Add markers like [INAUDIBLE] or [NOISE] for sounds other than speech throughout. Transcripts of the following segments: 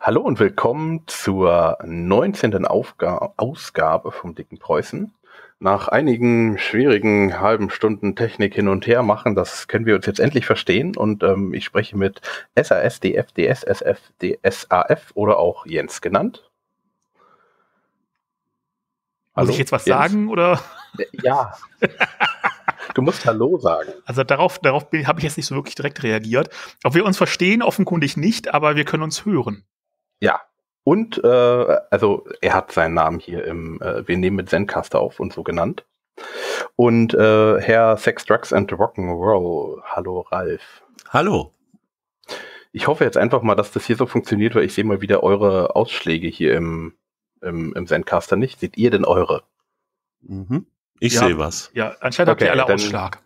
Hallo und willkommen zur 19. Aufga Ausgabe vom Dicken Preußen. Nach einigen schwierigen halben Stunden Technik hin und her machen, das können wir uns jetzt endlich verstehen. Und ähm, ich spreche mit SAS, DF, DSSF, DSAF oder auch Jens genannt. Hallo, Muss ich jetzt was Jens? sagen oder? Ja. Du musst Hallo sagen. Also darauf, darauf habe ich jetzt nicht so wirklich direkt reagiert. Ob wir uns verstehen, offenkundig nicht, aber wir können uns hören. Ja. Und äh, also er hat seinen Namen hier im, äh, wir nehmen mit Zencaster auf und so genannt. Und äh, Herr Sex, Drugs and Rock'n'Roll. Hallo Ralf. Hallo. Ich hoffe jetzt einfach mal, dass das hier so funktioniert, weil ich sehe mal wieder eure Ausschläge hier im, im, im Zencaster nicht. Seht ihr denn eure? Mhm. Ich ja. sehe was. Ja, anscheinend okay, habt ihr alle dann, Ausschlag.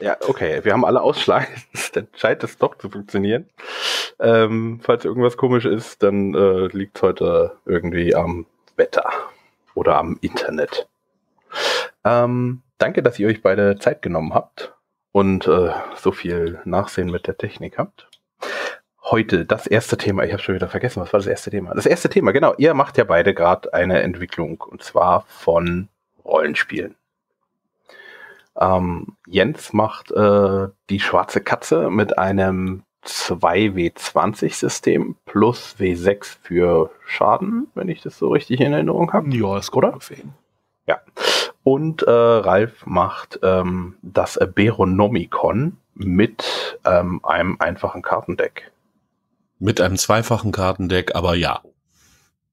Ja, okay, wir haben alle Ausschlag. [LAUGHS] dann scheint es doch zu funktionieren. Ähm, falls irgendwas komisch ist, dann äh, liegt es heute irgendwie am Wetter oder am Internet. Ähm, danke, dass ihr euch beide Zeit genommen habt und äh, so viel Nachsehen mit der Technik habt. Heute das erste Thema, ich habe schon wieder vergessen, was war das erste Thema? Das erste Thema, genau, ihr macht ja beide gerade eine Entwicklung und zwar von Rollenspielen. Ähm, Jens macht äh, die schwarze Katze mit einem 2W20-System plus W6 für Schaden, mhm. wenn ich das so richtig in Erinnerung habe. Ja, ist oder? Ja. Und äh, Ralf macht ähm, das Beronomicon mit ähm, einem einfachen Kartendeck. Mit einem zweifachen Kartendeck, aber ja.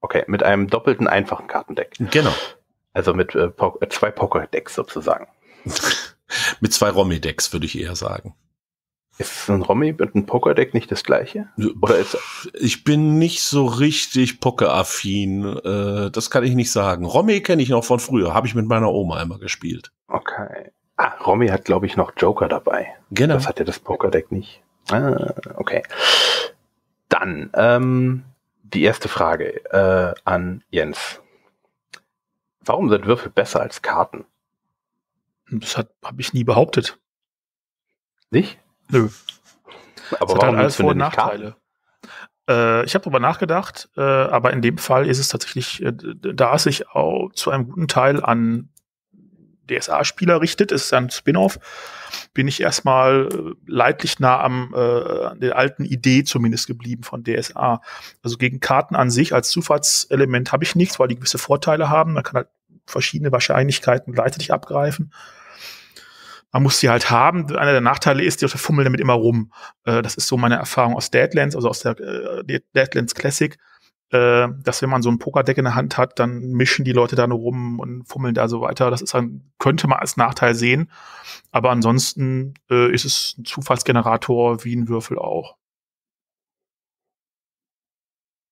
Okay, mit einem doppelten einfachen Kartendeck. Genau. Also mit äh, po äh, zwei Poker-Decks sozusagen. [LAUGHS] mit zwei Romy-Decks, würde ich eher sagen. Ist ein Rommi und ein Pokerdeck nicht das gleiche? Oder ist ich bin nicht so richtig Pokeraffin. affin äh, das kann ich nicht sagen. Rommi kenne ich noch von früher. Habe ich mit meiner Oma einmal gespielt. Okay. Ah, Rommi hat, glaube ich, noch Joker dabei. Genau. Das hat ja das Pokerdeck nicht. Ah, okay. Dann ähm, die erste Frage äh, an Jens. Warum sind Würfel besser als Karten? Das habe ich nie behauptet. Nicht? Nö. Aber das warum hat halt alles Vor- und Nachteile. Äh, ich habe darüber nachgedacht, äh, aber in dem Fall ist es tatsächlich, äh, da es sich auch zu einem guten Teil an DSA-Spieler richtet, ist ein Spin-off, bin ich erstmal äh, leidlich nah am äh, der alten Idee zumindest geblieben von DSA. Also gegen Karten an sich als Zufallselement habe ich nichts, weil die gewisse Vorteile haben. Man kann halt verschiedene Wahrscheinlichkeiten gleichzeitig abgreifen man muss sie halt haben. Einer der Nachteile ist, die fummeln damit immer rum. Äh, das ist so meine Erfahrung aus Deadlands, also aus der äh, Deadlands Classic, äh, dass wenn man so ein Pokerdeck in der Hand hat, dann mischen die Leute da nur rum und fummeln da so weiter. Das ist dann, könnte man als Nachteil sehen. Aber ansonsten äh, ist es ein Zufallsgenerator wie ein Würfel auch.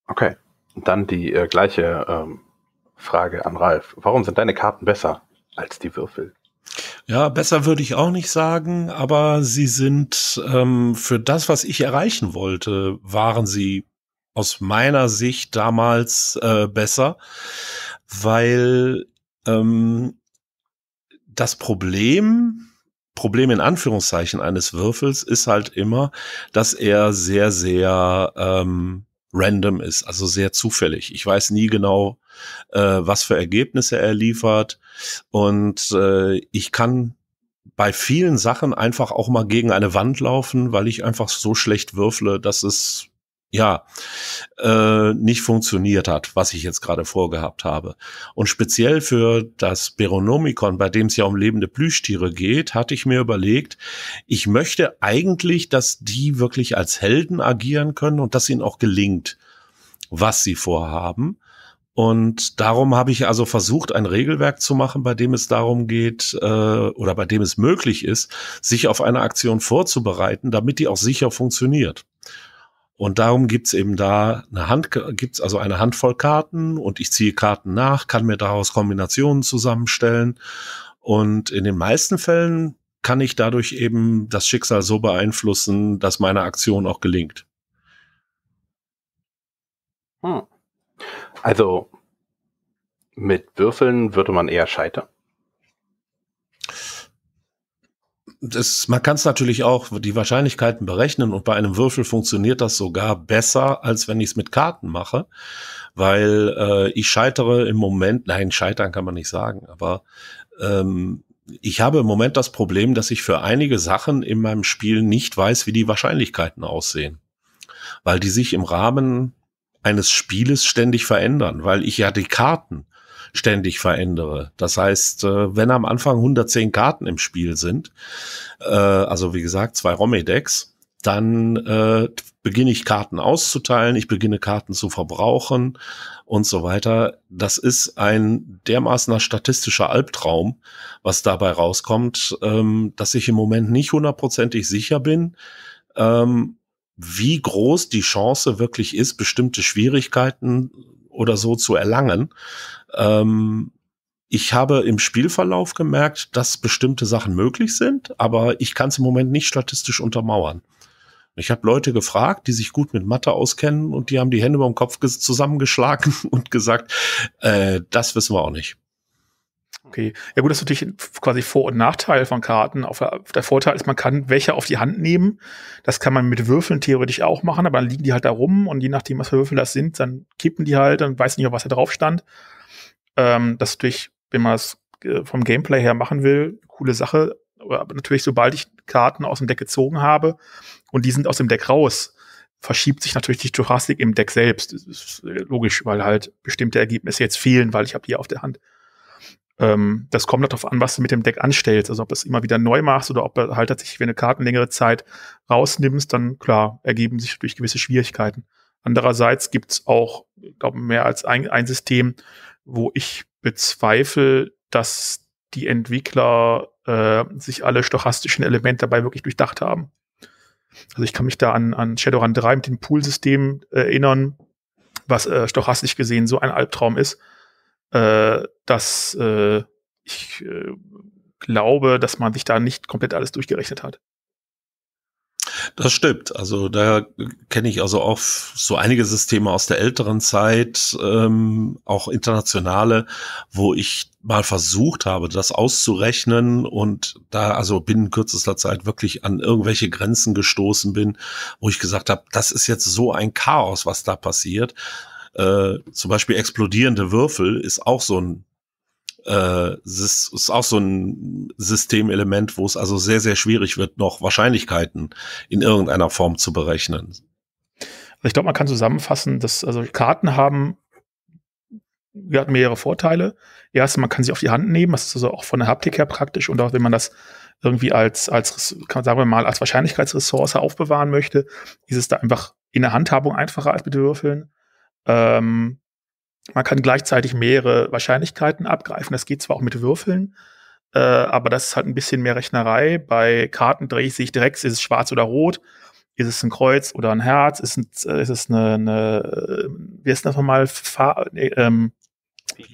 Okay. Und dann die äh, gleiche ähm, Frage an Ralf. Warum sind deine Karten besser als die Würfel? Ja, besser würde ich auch nicht sagen, aber sie sind ähm, für das, was ich erreichen wollte, waren sie aus meiner Sicht damals äh, besser, weil ähm, das Problem, Problem in Anführungszeichen eines Würfels ist halt immer, dass er sehr, sehr ähm, random ist, also sehr zufällig. Ich weiß nie genau, äh, was für Ergebnisse er liefert. Und äh, ich kann bei vielen Sachen einfach auch mal gegen eine Wand laufen, weil ich einfach so schlecht würfle, dass es ja äh, nicht funktioniert hat, was ich jetzt gerade vorgehabt habe. Und speziell für das Beronomicon, bei dem es ja um lebende Plüschtiere geht, hatte ich mir überlegt, ich möchte eigentlich, dass die wirklich als Helden agieren können und dass ihnen auch gelingt, was sie vorhaben. Und darum habe ich also versucht, ein Regelwerk zu machen, bei dem es darum geht äh, oder bei dem es möglich ist, sich auf eine Aktion vorzubereiten, damit die auch sicher funktioniert. Und darum gibt's eben da eine Hand, gibt's also eine Handvoll Karten und ich ziehe Karten nach, kann mir daraus Kombinationen zusammenstellen. Und in den meisten Fällen kann ich dadurch eben das Schicksal so beeinflussen, dass meine Aktion auch gelingt. Hm. Also mit Würfeln würde man eher scheitern. Das, man kann es natürlich auch die Wahrscheinlichkeiten berechnen und bei einem Würfel funktioniert das sogar besser, als wenn ich es mit Karten mache, weil äh, ich scheitere im Moment, nein, scheitern kann man nicht sagen, aber ähm, ich habe im Moment das Problem, dass ich für einige Sachen in meinem Spiel nicht weiß, wie die Wahrscheinlichkeiten aussehen, weil die sich im Rahmen eines Spieles ständig verändern, weil ich ja die Karten ständig verändere. Das heißt, äh, wenn am Anfang 110 Karten im Spiel sind, äh, also wie gesagt, zwei Romme-Decks, dann äh, beginne ich Karten auszuteilen, ich beginne Karten zu verbrauchen und so weiter. Das ist ein dermaßener statistischer Albtraum, was dabei rauskommt, ähm, dass ich im Moment nicht hundertprozentig sicher bin, ähm, wie groß die Chance wirklich ist, bestimmte Schwierigkeiten oder so zu erlangen. Ähm, ich habe im Spielverlauf gemerkt, dass bestimmte Sachen möglich sind, aber ich kann es im Moment nicht statistisch untermauern. Ich habe Leute gefragt, die sich gut mit Mathe auskennen und die haben die Hände beim Kopf zusammengeschlagen [LAUGHS] und gesagt, äh, das wissen wir auch nicht. Okay. Ja gut, das ist natürlich quasi Vor- und Nachteil von Karten. Auf der, der, Vorteil ist, man kann welche auf die Hand nehmen. Das kann man mit Würfeln theoretisch auch machen, aber dann liegen die halt da rum und je nachdem, was für Würfel das sind, dann kippen die halt, und weiß nicht, was da drauf stand. Ähm, das ist natürlich, wenn man es äh, vom Gameplay her machen will, coole Sache. Aber natürlich, sobald ich Karten aus dem Deck gezogen habe und die sind aus dem Deck raus, verschiebt sich natürlich die Stochastik im Deck selbst. Das ist äh, logisch, weil halt bestimmte Ergebnisse jetzt fehlen, weil ich habe die auf der Hand. Ähm, das kommt halt darauf an, was du mit dem Deck anstellst. Also ob du es immer wieder neu machst oder ob du halt tatsächlich, wenn du Karten längere Zeit rausnimmst, dann klar, ergeben sich durch gewisse Schwierigkeiten. Andererseits gibt es auch, glaube mehr als ein, ein System, wo ich bezweifle, dass die Entwickler äh, sich alle stochastischen Elemente dabei wirklich durchdacht haben. Also ich kann mich da an, an Shadowrun 3 mit dem Pool-System äh, erinnern, was äh, stochastisch gesehen so ein Albtraum ist äh, dass äh, ich äh, glaube, dass man sich da nicht komplett alles durchgerechnet hat. Das stimmt. Also da kenne ich also auch so einige Systeme aus der älteren Zeit, ähm, auch internationale, wo ich mal versucht habe, das auszurechnen und da also binnen kürzester Zeit wirklich an irgendwelche Grenzen gestoßen bin, wo ich gesagt habe, das ist jetzt so ein Chaos, was da passiert äh, zum Beispiel explodierende Würfel ist auch so ein äh, ist auch so ein Systemelement, wo es also sehr, sehr schwierig wird, noch Wahrscheinlichkeiten in irgendeiner Form zu berechnen. Also ich glaube, man kann zusammenfassen, dass also Karten haben ja, mehrere Vorteile. Erst, man kann sie auf die Hand nehmen, das ist also auch von der Haptik her praktisch und auch wenn man das irgendwie als, als sagen wir mal, als Wahrscheinlichkeitsressource aufbewahren möchte, ist es da einfach in der Handhabung einfacher als mit Würfeln. Ähm, man kann gleichzeitig mehrere Wahrscheinlichkeiten abgreifen. Das geht zwar auch mit Würfeln, äh, aber das ist halt ein bisschen mehr Rechnerei. Bei Karten drehe ich sich direkt, ist es schwarz oder rot, ist es ein Kreuz oder ein Herz, ist, ein, äh, ist es eine, eine, äh, wie ist das nochmal, Fa nee, ähm,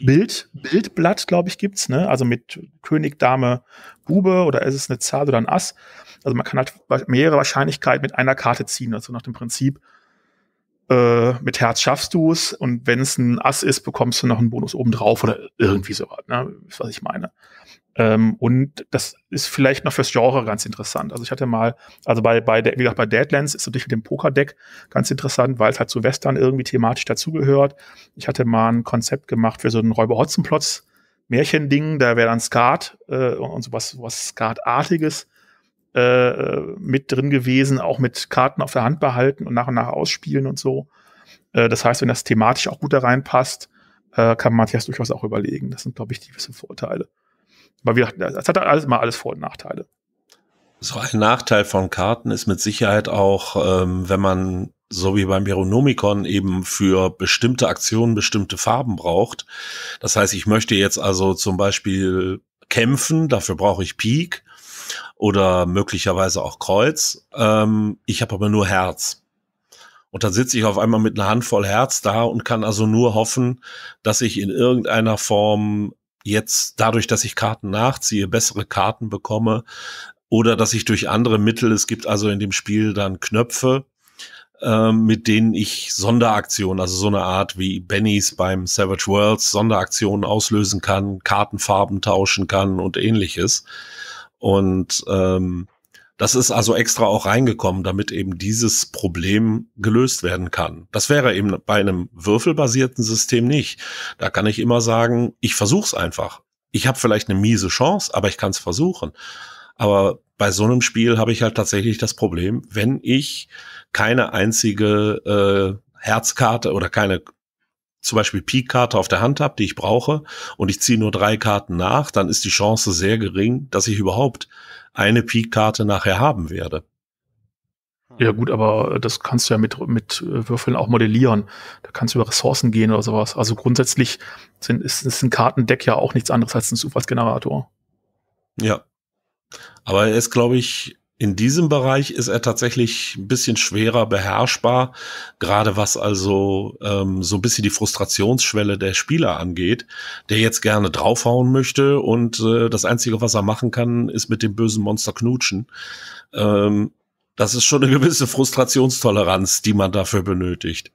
Bild, Bildblatt, glaube ich, gibt's, ne? Also mit König, Dame, Bube oder ist es eine Zahl oder ein Ass? Also man kann halt mehrere Wahrscheinlichkeiten mit einer Karte ziehen, also nach dem Prinzip, äh, mit Herz schaffst du es und wenn es ein Ass ist, bekommst du noch einen Bonus obendrauf oder irgendwie sowas, ne? Ist, was ich meine. Ähm, und das ist vielleicht noch fürs Genre ganz interessant. Also ich hatte mal, also bei, bei wie gesagt, bei Deadlands ist natürlich mit dem Poker-Deck ganz interessant, weil es halt zu Western irgendwie thematisch dazugehört. Ich hatte mal ein Konzept gemacht für so einen Räuber-Hotzenplotz. Märchending, da wäre dann Skat äh, und sowas, sowas Skatartiges äh, mit drin gewesen, auch mit Karten auf der Hand behalten und nach und nach ausspielen und so. Äh, das heißt, wenn das thematisch auch gut da reinpasst, äh, kann Matthias durchaus auch überlegen. Das sind, glaube ich, die gewissen Vorteile. Aber wie gesagt, das hat alles mal alles Vor- und Nachteile. So ein Nachteil von Karten ist mit Sicherheit auch, ähm, wenn man so wie beim Heronomicon eben für bestimmte Aktionen bestimmte Farben braucht. Das heißt, ich möchte jetzt also zum Beispiel kämpfen, dafür brauche ich Pik oder möglicherweise auch Kreuz. Ähm, ich habe aber nur Herz. Und dann sitze ich auf einmal mit einer Handvoll Herz da und kann also nur hoffen, dass ich in irgendeiner Form jetzt dadurch, dass ich Karten nachziehe, bessere Karten bekomme oder dass ich durch andere Mittel, es gibt also in dem Spiel dann Knöpfe, äh, mit denen ich Sonderaktionen, also so eine Art wie Bennys beim Savage Worlds, Sonderaktionen auslösen kann, Kartenfarben tauschen kann und ähnliches. Und ähm, das ist also extra auch reingekommen, damit eben dieses Problem gelöst werden kann. Das wäre eben bei einem würfelbasierten System nicht. Da kann ich immer sagen, ich versuch's einfach. Ich habe vielleicht eine miese Chance, aber ich kann es versuchen. Aber bei so einem Spiel habe ich halt tatsächlich das Problem, wenn ich keine einzige äh, Herzkarte oder keine zum Beispiel Peak-Karte auf der Hand habe, die ich brauche, und ich ziehe nur drei Karten nach, dann ist die Chance sehr gering, dass ich überhaupt eine Peak-Karte nachher haben werde. Ja gut, aber äh, das kannst du ja mit, mit äh, Würfeln auch modellieren. Da kannst du über Ressourcen gehen oder sowas. Also grundsätzlich sind, ist, ist ein Kartendeck ja auch nichts anderes als ein Zufallsgenerator. Ja. Aber er ist, glaube ich, in diesem Bereich ist er tatsächlich ein bisschen schwerer beherrschbar, gerade was also ähm, so ein bisschen die Frustrationsschwelle der Spieler angeht, der jetzt gerne draufhauen möchte und äh, das Einzige, was er machen kann, ist mit dem bösen Monster knutschen. Ähm, das ist schon eine gewisse Frustrationstoleranz, die man dafür benötigt.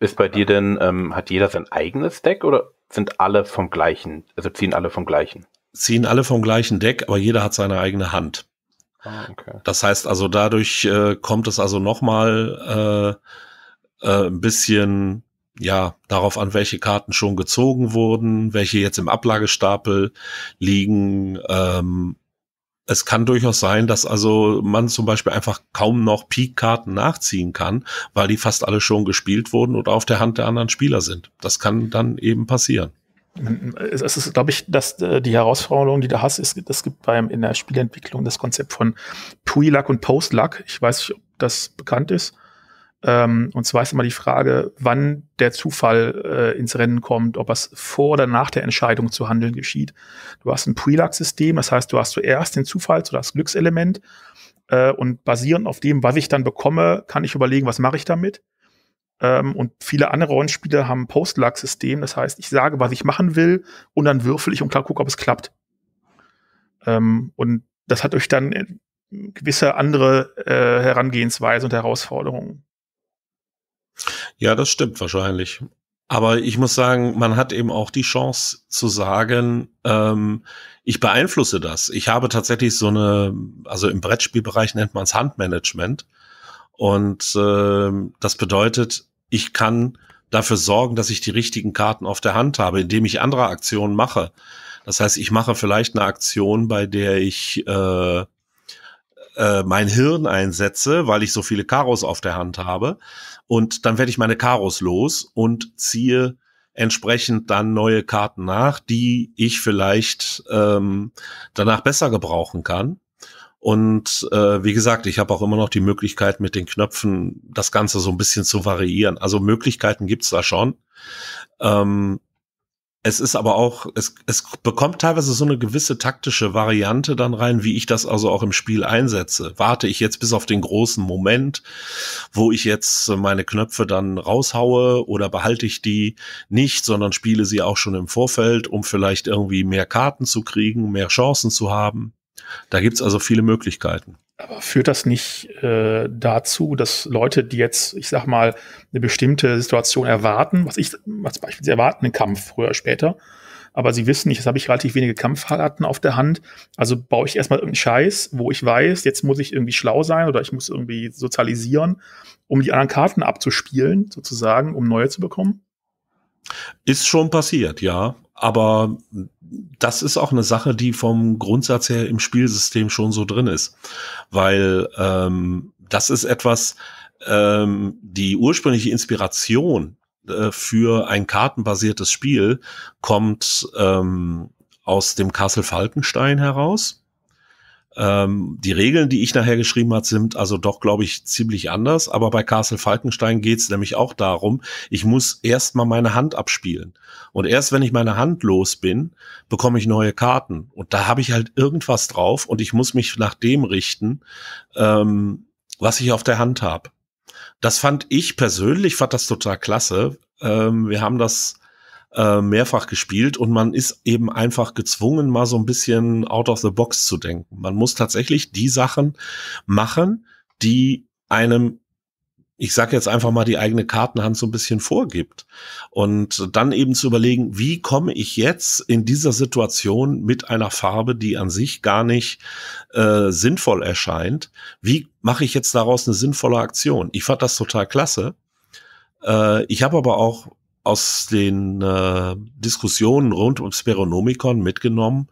Ist bei dir denn, ähm, hat jeder sein eigenes Deck oder sind alle vom gleichen, also ziehen alle vom gleichen? Ziehen alle vom gleichen Deck, aber jeder hat seine eigene Hand. Ah, okay. Das heißt also, dadurch äh, kommt es also nochmal äh, äh, ein bisschen ja, darauf an, welche Karten schon gezogen wurden, welche jetzt im Ablagestapel liegen. Ähm, es kann durchaus sein, dass also man zum Beispiel einfach kaum noch Peak-Karten nachziehen kann, weil die fast alle schon gespielt wurden oder auf der Hand der anderen Spieler sind. Das kann dann eben passieren es ist, glaube ich, dass äh, die Herausforderung, die du hast, ist, es gibt beim in der Spielentwicklung das Konzept von Pre-Luck und Post-Luck. Ich weiß nicht, ob das bekannt ist. Ähm, und zwar ist immer die Frage, wann der Zufall äh, ins Rennen kommt, ob es vor oder nach der Entscheidung zu handeln geschieht. Du hast ein Pre-Luck-System, das heißt, du hast zuerst den Zufall, so das Glückselement. Äh, und basierend auf dem, was ich dann bekomme, kann ich überlegen, was mache ich damit. Ähm, und viele andere Rollenspiele haben ein Post-Lag-System. Das heißt, ich sage, was ich machen will und dann würfel ich und gucke, ob es klappt. Ähm, und das hat euch dann äh, gewisse andere äh, Herangehensweisen und Herausforderungen. Ja, das stimmt wahrscheinlich. Aber ich muss sagen, man hat eben auch die Chance zu sagen, ähm, ich beeinflusse das. Ich habe tatsächlich so eine, also im Brettspielbereich nennt man es Handmanagement. Und äh, das bedeutet, ich kann dafür sorgen, dass ich die richtigen Karten auf der Hand habe, indem ich andere Aktionen mache. Das heißt, ich mache vielleicht eine Aktion, bei der ich äh, äh, mein Hirn einsetze, weil ich so viele Karos auf der Hand habe. Und dann werde ich meine Karos los und ziehe entsprechend dann neue Karten nach, die ich vielleicht ähm, danach besser gebrauchen kann. Und äh, wie gesagt, ich habe auch immer noch die Möglichkeit, mit den Knöpfen das Ganze so ein bisschen zu variieren. Also Möglichkeiten gibt's da schon. Ähm, es ist aber auch, es, es bekommt teilweise so eine gewisse taktische Variante dann rein, wie ich das also auch im Spiel einsetze. Warte ich jetzt bis auf den großen Moment, wo ich jetzt meine Knöpfe dann raushaue oder behalte ich die nicht, sondern spiele sie auch schon im Vorfeld, um vielleicht irgendwie mehr Karten zu kriegen, mehr Chancen zu haben da gibt es also viele Möglichkeiten. Aber führt das nicht äh, dazu, dass Leute, die jetzt, ich sag mal, eine bestimmte Situation erwarten, was ich was beispielsweise erwarten, einen Kampf früher oder später, aber sie wissen nicht, jetzt habe ich relativ wenige Kampfraten auf der Hand, also baue ich erstmal irgendeinen Scheiß, wo ich weiß, jetzt muss ich irgendwie schlau sein oder ich muss irgendwie sozialisieren, um die anderen Karten abzuspielen, sozusagen, um neue zu bekommen? Ist schon passiert, ja. Aber das ist auch eine Sache, die vom Grundsatz her im Spielsystem schon so drin ist. Weil ähm, das ist etwas, ähm, die ursprüngliche Inspiration äh, für ein kartenbasiertes Spiel kommt ähm, aus dem Castle Falkenstein heraus ähm, die Regeln, die ich nachher geschrieben habe, sind also doch, glaube ich, ziemlich anders. Aber bei Castle Falkenstein geht es nämlich auch darum, ich muss erstmal meine Hand abspielen. Und erst wenn ich meine Hand los bin, bekomme ich neue Karten. Und da habe ich halt irgendwas drauf und ich muss mich nach dem richten, ähm, was ich auf der Hand habe. Das fand ich persönlich, fand das total klasse. Ähm, wir haben das äh, mehrfach gespielt und man ist eben einfach gezwungen, mal so ein bisschen out of the box zu denken. Man muss tatsächlich die Sachen machen, die einem ich sag jetzt einfach mal, die eigene Kartenhand so ein bisschen vorgibt. Und dann eben zu überlegen, wie komme ich jetzt in dieser Situation mit einer Farbe, die an sich gar nicht äh, sinnvoll erscheint, wie mache ich jetzt daraus eine sinnvolle Aktion? Ich fand das total klasse. Äh, ich habe aber auch aus den äh, Diskussionen rund ums Speronomicon mitgenommen,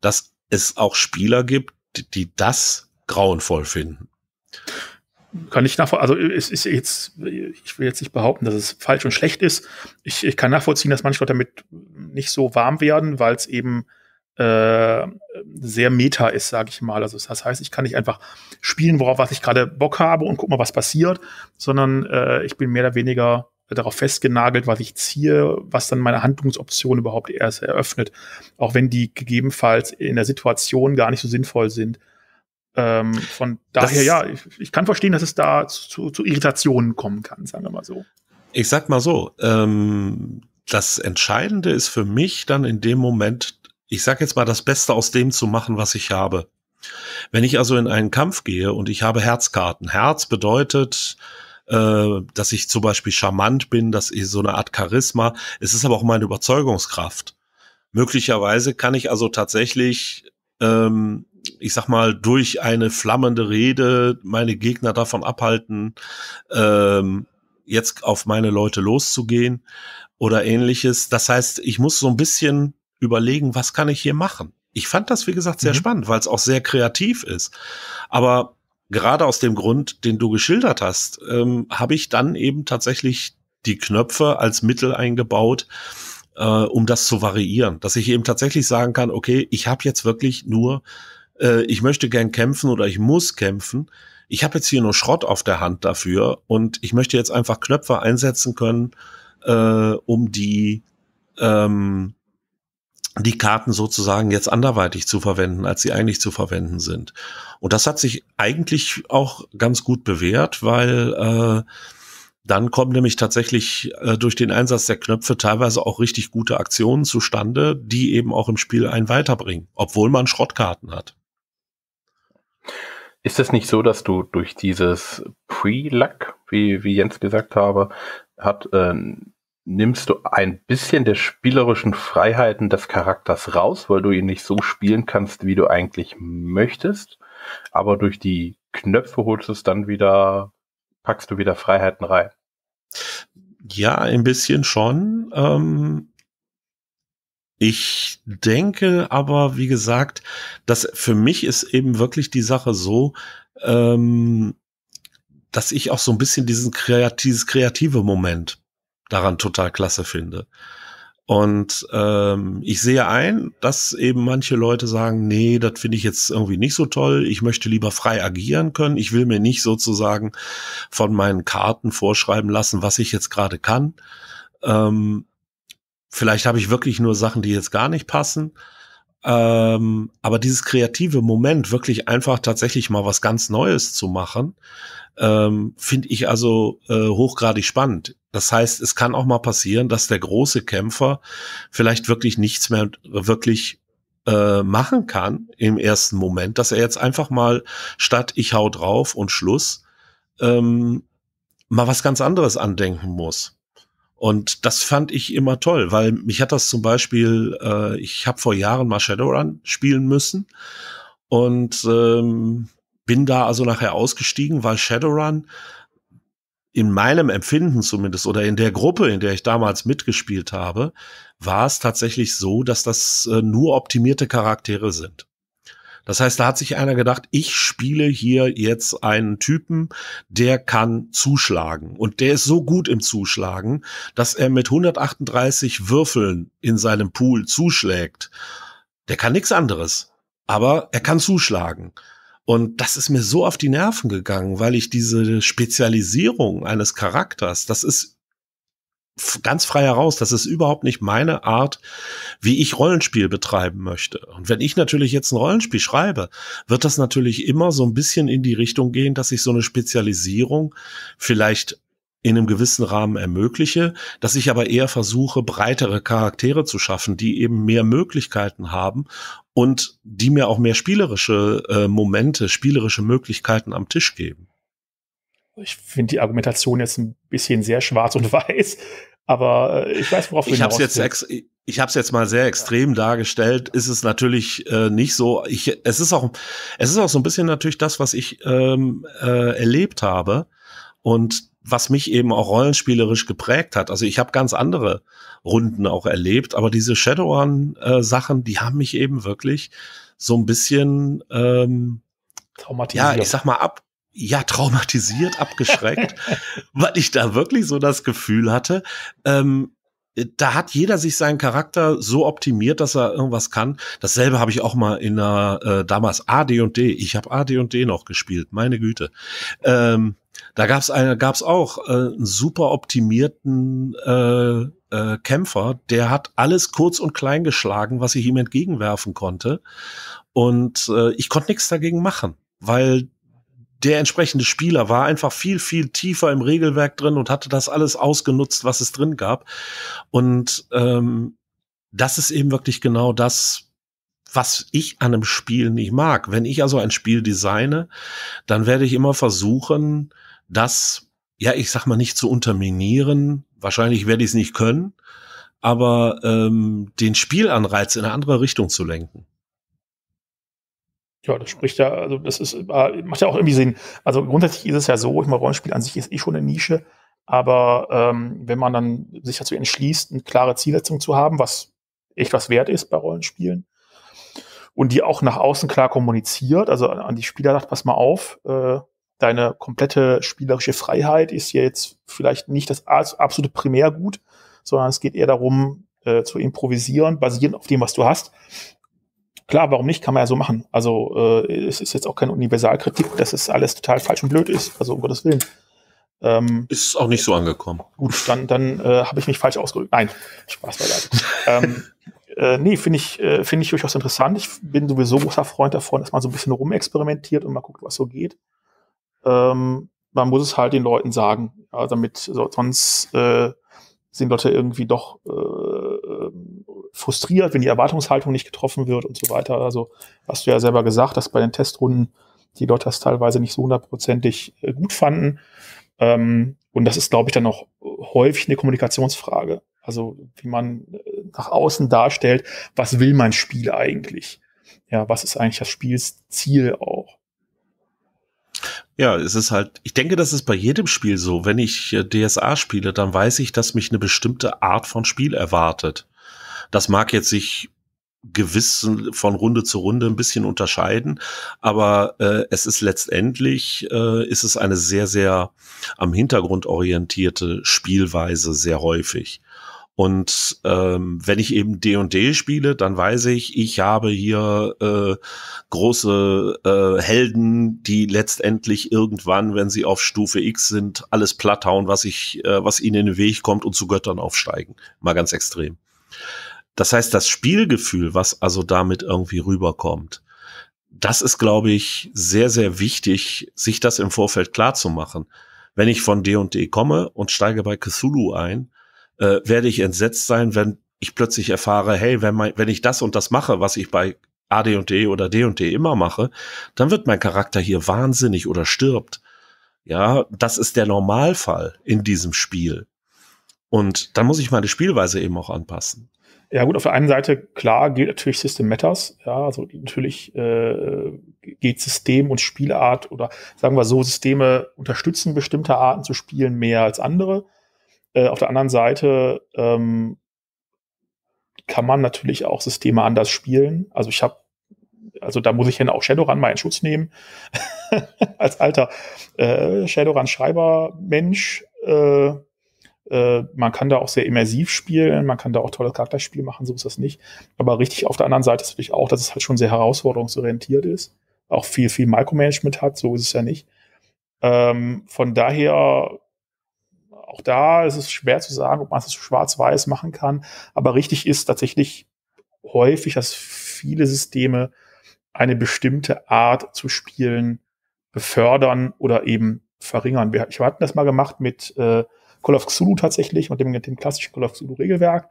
dass es auch Spieler gibt, die, die das grauenvoll finden. Kann ich nachvollziehen, also es ist jetzt, ich will jetzt nicht behaupten, dass es falsch und schlecht ist. Ich, ich kann nachvollziehen, dass manche Leute damit nicht so warm werden, weil es eben äh, sehr meta ist, sage ich mal. Also das heißt, ich kann nicht einfach spielen, worauf was ich gerade Bock habe und guck mal, was passiert, sondern äh, ich bin mehr oder weniger darauf festgenagelt, was ich ziehe, was dann meine Handlungsoption überhaupt erst eröffnet, auch wenn die gegebenenfalls in der Situation gar nicht so sinnvoll sind. Ähm, von daher, das, ja, ich, ich, kann verstehen, dass es da zu, zu, Irritationen kommen kann, sagen wir mal so. Ich sag mal so, ähm, das Entscheidende ist für mich dann in dem Moment, ich sag jetzt mal, das Beste aus dem zu machen, was ich habe. Wenn ich also in einen Kampf gehe und ich habe Herzkarten, Herz bedeutet, äh, dass ich zum Beispiel charmant bin, dass ich so eine Art Charisma. Es ist aber auch meine Überzeugungskraft. Möglicherweise kann ich also tatsächlich, ähm, ich sag mal, durch eine flammende Rede meine Gegner davon abhalten, ähm, jetzt auf meine Leute loszugehen oder ähnliches. Das heißt, ich muss so ein bisschen überlegen, was kann ich hier machen? Ich fand das, wie gesagt, sehr mhm. spannend, weil es auch sehr kreativ ist. Aber gerade aus dem Grund, den du geschildert hast, ähm, habe ich dann eben tatsächlich die Knöpfe als Mittel eingebaut, äh, um das zu variieren, dass ich eben tatsächlich sagen kann, okay, ich habe jetzt wirklich nur, äh, ich möchte gern kämpfen oder ich muss kämpfen. Ich habe jetzt hier nur Schrott auf der Hand dafür und ich möchte jetzt einfach Knöpfe einsetzen können, äh, um die ähm, die Karten sozusagen jetzt anderweitig zu verwenden, als sie eigentlich zu verwenden sind. Und das hat sich eigentlich auch ganz gut bewährt, weil äh, dann kommen nämlich tatsächlich äh, durch den Einsatz der Knöpfe teilweise auch richtig gute Aktionen zustande, die eben auch im Spiel einen weiterbringen, obwohl man Schrottkarten hat. Ist es nicht so, dass du durch dieses Pre-Luck, wie, wie Jens gesagt habe, hat, ähm, nimmst du ein bisschen der spielerischen Freiheiten des Charakters raus, weil du ihn nicht so spielen kannst, wie du eigentlich möchtest. Aber durch die Knöpfe holst du es dann wieder, packst du wieder Freiheiten rein. Ja, ein bisschen schon. Ähm ich denke aber, wie gesagt, dass für mich ist eben wirklich die Sache so, ähm, dass ich auch so ein bisschen diesen kreat dieses kreative Moment daran total klasse finde. Und ähm, ich sehe ein, dass eben manche Leute sagen, nee, das finde ich jetzt irgendwie nicht so toll. Ich möchte lieber frei agieren können. Ich will mir nicht sozusagen von meinen Karten vorschreiben lassen, was ich jetzt gerade kann. Ähm, vielleicht habe ich wirklich nur Sachen, die jetzt gar nicht passen. Ähm, aber dieses kreative Moment, wirklich einfach tatsächlich mal was ganz Neues zu machen, ähm, finde ich also äh, hochgradig spannend. Das heißt, es kann auch mal passieren, dass der große Kämpfer vielleicht wirklich nichts mehr wirklich äh, machen kann im ersten Moment, dass er jetzt einfach mal statt ich hau drauf und Schluss ähm, mal was ganz anderes andenken muss. Und das fand ich immer toll, weil mich hat das zum Beispiel, äh, ich habe vor Jahren mal Shadowrun spielen müssen und ähm, bin da also nachher ausgestiegen, weil Shadowrun in meinem Empfinden zumindest oder in der Gruppe, in der ich damals mitgespielt habe, war es tatsächlich so, dass das äh, nur optimierte Charaktere sind. Das heißt, da hat sich einer gedacht, ich spiele hier jetzt einen Typen, der kann zuschlagen. Und der ist so gut im Zuschlagen, dass er mit 138 Würfeln in seinem Pool zuschlägt. Der kann nichts anderes, aber er kann zuschlagen. Und das ist mir so auf die Nerven gegangen, weil ich diese Spezialisierung eines Charakters, das ist ganz frei heraus, das ist überhaupt nicht meine Art, wie ich Rollenspiel betreiben möchte. Und wenn ich natürlich jetzt ein Rollenspiel schreibe, wird das natürlich immer so ein bisschen in die Richtung gehen, dass ich so eine Spezialisierung vielleicht in einem gewissen Rahmen ermögliche, dass ich aber eher versuche, breitere Charaktere zu schaffen, die eben mehr Möglichkeiten haben und die mir auch mehr spielerische äh, Momente, spielerische Möglichkeiten am Tisch geben. Ich finde die Argumentation jetzt ein bisschen sehr schwarz und [LAUGHS] weiß, aber äh, ich weiß, worauf ich hab's jetzt ex Ich habe es jetzt mal sehr extrem dargestellt. Ist es natürlich äh, nicht so. Ich, es ist auch, es ist auch so ein bisschen natürlich das, was ich ähm, äh, erlebt habe und was mich eben auch rollenspielerisch geprägt hat. Also ich habe ganz andere Runden auch erlebt, aber diese Shadowrun-Sachen, äh, die haben mich eben wirklich so ein bisschen ähm, traumatisiert. Ja, ich sag mal ab ja, traumatisiert, abgeschreckt, [LAUGHS] weil ich da wirklich so das Gefühl hatte, ähm, da hat jeder sich seinen Charakter so optimiert, dass er irgendwas kann. Dasselbe habe ich auch mal in der äh, damals AD&D, ich habe AD&D noch gespielt, meine Güte. Ähm, da gab's eine, gab's auch äh, einen super optimierten äh, äh, Kämpfer, der hat alles kurz und klein geschlagen, was ich ihm entgegenwerfen konnte. Und äh, ich konnte nichts dagegen machen, weil der entsprechende Spieler war einfach viel, viel tiefer im Regelwerk drin und hatte das alles ausgenutzt, was es drin gab. Und ähm, das ist eben wirklich genau das, was ich an einem Spiel nicht mag. Wenn ich also ein Spiel designe, dann werde ich immer versuchen, das, ja, ich sag mal, nicht zu unterminieren. Wahrscheinlich werde ich es nicht können, aber ähm, den Spielanreiz in eine andere Richtung zu lenken. Ja, das spricht ja, also das ist, äh, macht ja auch irgendwie Sinn. Also grundsätzlich ist es ja so, ich meine, Rollenspiel an sich ist eh schon eine Nische, aber ähm, wenn man dann sich dazu entschließt, eine klare Zielsetzung zu haben, was echt was wert ist bei Rollenspielen, und die auch nach außen klar kommuniziert, also an die Spieler sagt, pass mal auf, äh, deine komplette spielerische Freiheit ist ja jetzt vielleicht nicht das absolute Primärgut, sondern es geht eher darum, äh, zu improvisieren, basierend auf dem, was du hast klar, warum nicht, kann man ja so machen. Also äh, es ist jetzt auch keine Universalkritik, dass es alles total falsch und blöd ist, also um Gottes Willen. Ähm, ist auch nicht so angekommen. Gut, dann, dann äh, habe ich mich falsch ausgedrückt. Nein, Spaß beiseite. [LAUGHS] ähm, äh, nee, finde ich, äh, find ich durchaus interessant. Ich bin sowieso großer Freund davon, dass man so ein bisschen rumexperimentiert und mal guckt, was so geht. Ähm, man muss es halt den Leuten sagen, ja, damit so, sonst äh, sind Leute irgendwie doch äh, ähm, frustriert, wenn die Erwartungshaltung nicht getroffen wird und so weiter. Also hast du ja selber gesagt, dass bei den Testrunden die Leute das teilweise nicht so hundertprozentig äh, gut fanden. Ähm, und das ist, glaube ich, dann auch häufig eine Kommunikationsfrage. Also wie man äh, nach außen darstellt, was will mein Spiel eigentlich? Ja, was ist eigentlich das Spielsziel auch? Ja, es ist halt, ich denke, das ist bei jedem Spiel so. Wenn ich äh, DSA spiele, dann weiß ich, dass mich eine bestimmte Art von Spiel erwartet. Das mag jetzt sich gewissen von Runde zu Runde ein bisschen unterscheiden, aber äh, es ist letztendlich äh, ist es eine sehr sehr am Hintergrund orientierte Spielweise sehr häufig. Und ähm, wenn ich eben D&D &D spiele, dann weiß ich, ich habe hier äh, große äh, Helden, die letztendlich irgendwann, wenn sie auf Stufe X sind, alles platthauen, was ich, äh, was ihnen in den Weg kommt und zu Göttern aufsteigen. Mal ganz extrem. Das heißt, das Spielgefühl, was also damit irgendwie rüberkommt, das ist, glaube ich, sehr, sehr wichtig, sich das im Vorfeld klar zu machen. Wenn ich von D&D &D komme und steige bei Cthulhu ein, äh, werde ich entsetzt sein, wenn ich plötzlich erfahre, hey, wenn, mein, wenn ich das und das mache, was ich bei AD&D oder D&D immer mache, dann wird mein Charakter hier wahnsinnig oder stirbt. Ja, das ist der Normalfall in diesem Spiel. Und da muss ich meine Spielweise eben auch anpassen. Ja gut, auf der einen Seite, klar, gilt natürlich System Matters. Ja, also natürlich äh, geht System und Spielart oder sagen wir so, Systeme unterstützen bestimmte Arten zu spielen mehr als andere. Äh, auf der anderen Seite ähm, kann man natürlich auch Systeme anders spielen. Also ich habe also da muss ich dann auch Shadowrun mal in Schutz nehmen. [LAUGHS] Als alter äh, Shadowrun-Schreiber-Mensch äh, äh, man kann da auch sehr immersiv spielen, man kann da auch tolles Charakterspiel machen, so ist das nicht. Aber richtig auf der anderen Seite ist natürlich auch, dass es halt schon sehr herausforderungsorientiert ist, auch viel, viel Micromanagement hat, so ist es ja nicht. Ähm, von daher, auch da ist es schwer zu sagen, ob man es schwarz-weiß machen kann. Aber richtig ist tatsächlich häufig, dass viele Systeme eine bestimmte Art zu spielen befördern oder eben verringern. Wir, ich hatte das mal gemacht mit äh, Call of Cthulhu tatsächlich und dem, dem klassischen Call of Cthulhu-Regelwerk.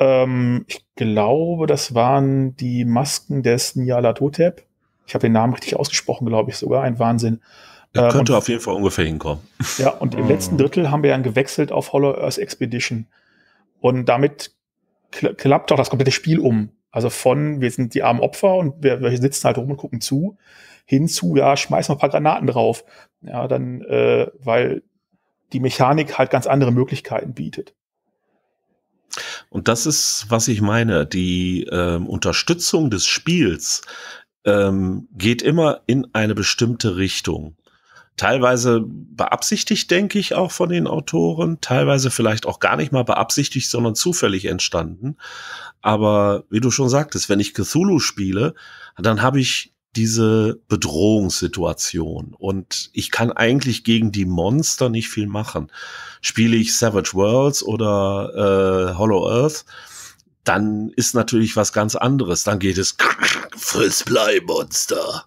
Ähm, ich glaube, das waren die Masken des Niala Totep. Ich habe den Namen richtig ausgesprochen, glaube ich sogar. Ein Wahnsinn. Er ähm, könnte und, auf jeden Fall ungefähr hinkommen. Ja, und im letzten mhm. Drittel haben wir dann gewechselt auf Hollow Earth Expedition. Und damit kla klappt auch das komplette Spiel um. Also von, wir sind die armen Opfer und wir, wir sitzen halt rum und gucken zu, hinzu, ja, schmeißen wir ein paar Granaten drauf. Ja, dann, äh, weil die Mechanik halt ganz andere Möglichkeiten bietet. Und das ist, was ich meine. Die ähm, Unterstützung des Spiels ähm, geht immer in eine bestimmte Richtung. Teilweise beabsichtigt, denke ich, auch von den Autoren, teilweise vielleicht auch gar nicht mal beabsichtigt, sondern zufällig entstanden. Aber wie du schon sagtest, wenn ich Cthulhu spiele, dann habe ich diese Bedrohungssituation. Und ich kann eigentlich gegen die Monster nicht viel machen. Spiele ich Savage Worlds oder äh, Hollow Earth, dann ist natürlich was ganz anderes. Dann geht es fürs [LAUGHS] Bleimonster.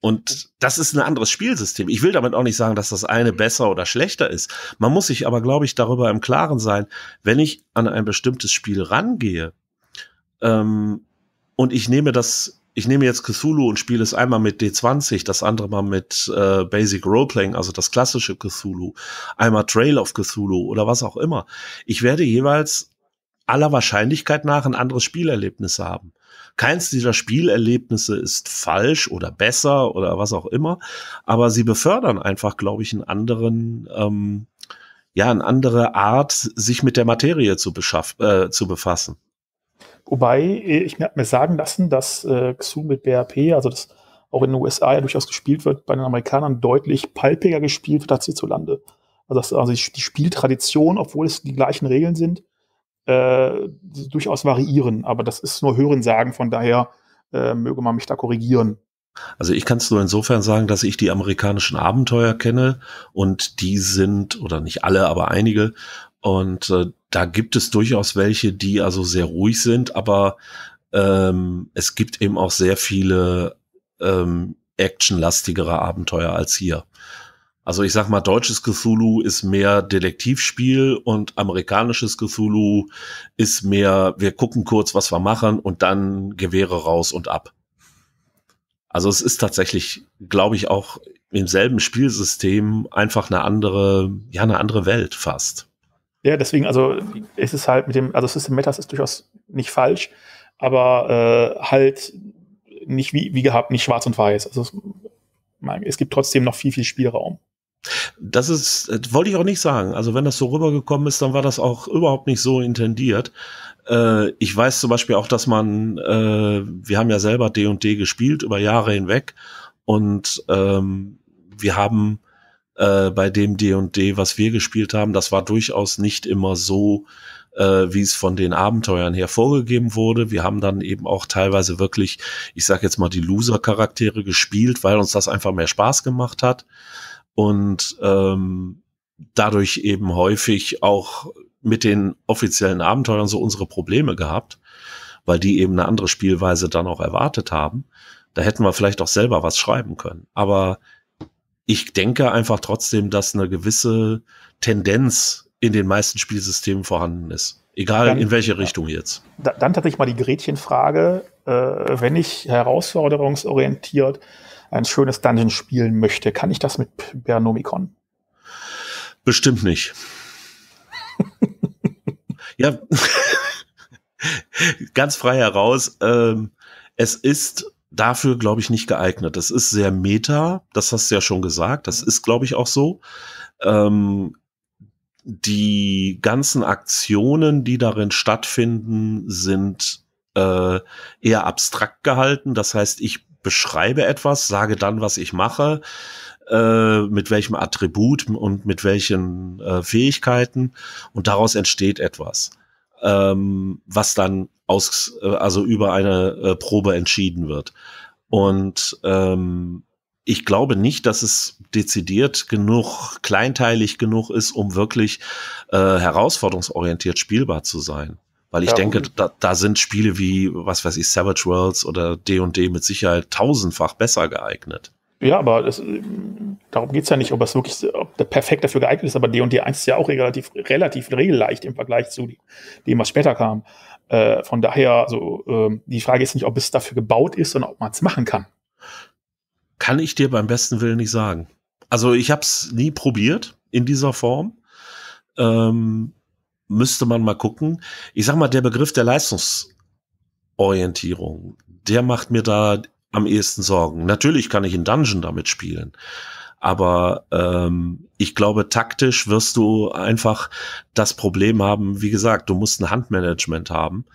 Und das ist ein anderes Spielsystem. Ich will damit auch nicht sagen, dass das eine mhm. besser oder schlechter ist. Man muss sich aber, glaube ich, darüber im Klaren sein, wenn ich an ein bestimmtes Spiel rangehe ähm, und ich nehme das ich nehme jetzt Cthulhu und spiele es einmal mit D20, das andere mal mit äh, Basic Roleplaying, also das klassische Cthulhu, einmal Trail of Cthulhu oder was auch immer. Ich werde jeweils aller Wahrscheinlichkeit nach ein anderes Spielerlebnis haben. Keins dieser Spielerlebnisse ist falsch oder besser oder was auch immer, aber sie befördern einfach, glaube ich, einen anderen, ähm, ja, eine andere Art, sich mit der Materie zu, beschaff äh, zu befassen. Wobei eh, ich mir, mir sagen lassen, dass äh, XU mit BRP, also das auch in den USA ja durchaus gespielt wird, bei den Amerikanern deutlich palpiger gespielt wird als hierzulande. Also, das, also die Spieltradition, obwohl es die gleichen Regeln sind, äh, durchaus variieren. Aber das ist nur Hörensagen, von daher äh, möge man mich da korrigieren. Also ich kann es nur insofern sagen, dass ich die amerikanischen Abenteuer kenne und die sind, oder nicht alle, aber einige, und äh, da gibt es durchaus welche, die also sehr ruhig sind, aber ähm, es gibt eben auch sehr viele ähm, actionlastigere Abenteuer als hier. Also ich sag mal, deutsches Cthulhu ist mehr Detektivspiel und amerikanisches Cthulhu ist mehr, wir gucken kurz, was wir machen und dann Gewehre raus und ab. Also es ist tatsächlich, glaube ich, auch im selben Spielsystem einfach eine andere, ja, eine andere Welt fast. Ja, deswegen, also es ist halt mit dem, also System Matters ist durchaus nicht falsch, aber äh, halt nicht wie, wie gehabt, nicht schwarz und weiß. Also es, es gibt trotzdem noch viel, viel Spielraum. Das ist, das wollte ich auch nicht sagen. Also wenn das so rübergekommen ist, dann war das auch überhaupt nicht so intendiert. Äh, ich weiß zum Beispiel auch, dass man, äh, wir haben ja selber D&D &D gespielt über Jahre hinweg und ähm, wir haben äh, bei dem D&D, was wir gespielt haben, das war durchaus nicht immer so, äh, wie es von den Abenteuern her vorgegeben wurde. Wir haben dann eben auch teilweise wirklich, ich sag jetzt mal, die Loser-Charaktere gespielt, weil uns das einfach mehr Spaß gemacht hat und ähm, dadurch eben häufig auch mit den offiziellen Abenteuern so unsere Probleme gehabt, weil die eben eine andere Spielweise dann auch erwartet haben. Da hätten wir vielleicht auch selber was schreiben können. Aber ich denke einfach trotzdem, dass eine gewisse Tendenz in den meisten Spielsystemen vorhanden ist. Egal dann, in welche Richtung jetzt. Dann tatsächlich mal die Gretchenfrage. Äh, wenn ich herausforderungsorientiert ein schönes Dungeon spielen möchte, kann ich das mit Bernomicon? Bestimmt nicht. [LAUGHS] ja, [LAUGHS] ganz frei heraus. Ähm, es ist dafür, glaube ich, nicht geeignet. Das ist sehr meta, das hast du ja schon gesagt, das mhm. ist, glaube ich, auch so. Ähm, die ganzen Aktionen, die darin stattfinden, sind äh, eher abstrakt gehalten. Das heißt, ich beschreibe etwas, sage dann, was ich mache, äh, mit welchem Attribut und mit welchen äh, Fähigkeiten und daraus entsteht etwas ähm, was dann aus, äh, also über eine äh, Probe entschieden wird. Und ähm, ich glaube nicht, dass es dezidiert genug, kleinteilig genug ist, um wirklich äh, herausforderungsorientiert spielbar zu sein. Weil ich ja, denke, da, da sind Spiele wie, was weiß ich, Savage Worlds oder D&D &D mit Sicherheit tausendfach besser geeignet. Ja, aber das, darum geht es ja nicht, ob es wirklich ob der perfekt dafür geeignet ist, aber D&D 1 ist ja auch relativ, relativ regelleicht im Vergleich zu dem, was später kam. Äh, von daher, also, äh, die Frage ist nicht, ob es dafür gebaut ist, sondern ob man es machen kann. Kann ich dir beim besten Willen nicht sagen. Also ich habe es nie probiert in dieser Form. Ähm, müsste man mal gucken. Ich sag mal, der Begriff der Leistungsorientierung, der macht mir da am ehesten Sorgen. Natürlich kann ich in Dungeon damit spielen. Aber ähm, ich glaube, taktisch wirst du einfach das Problem haben, wie gesagt, du musst ein Handmanagement haben.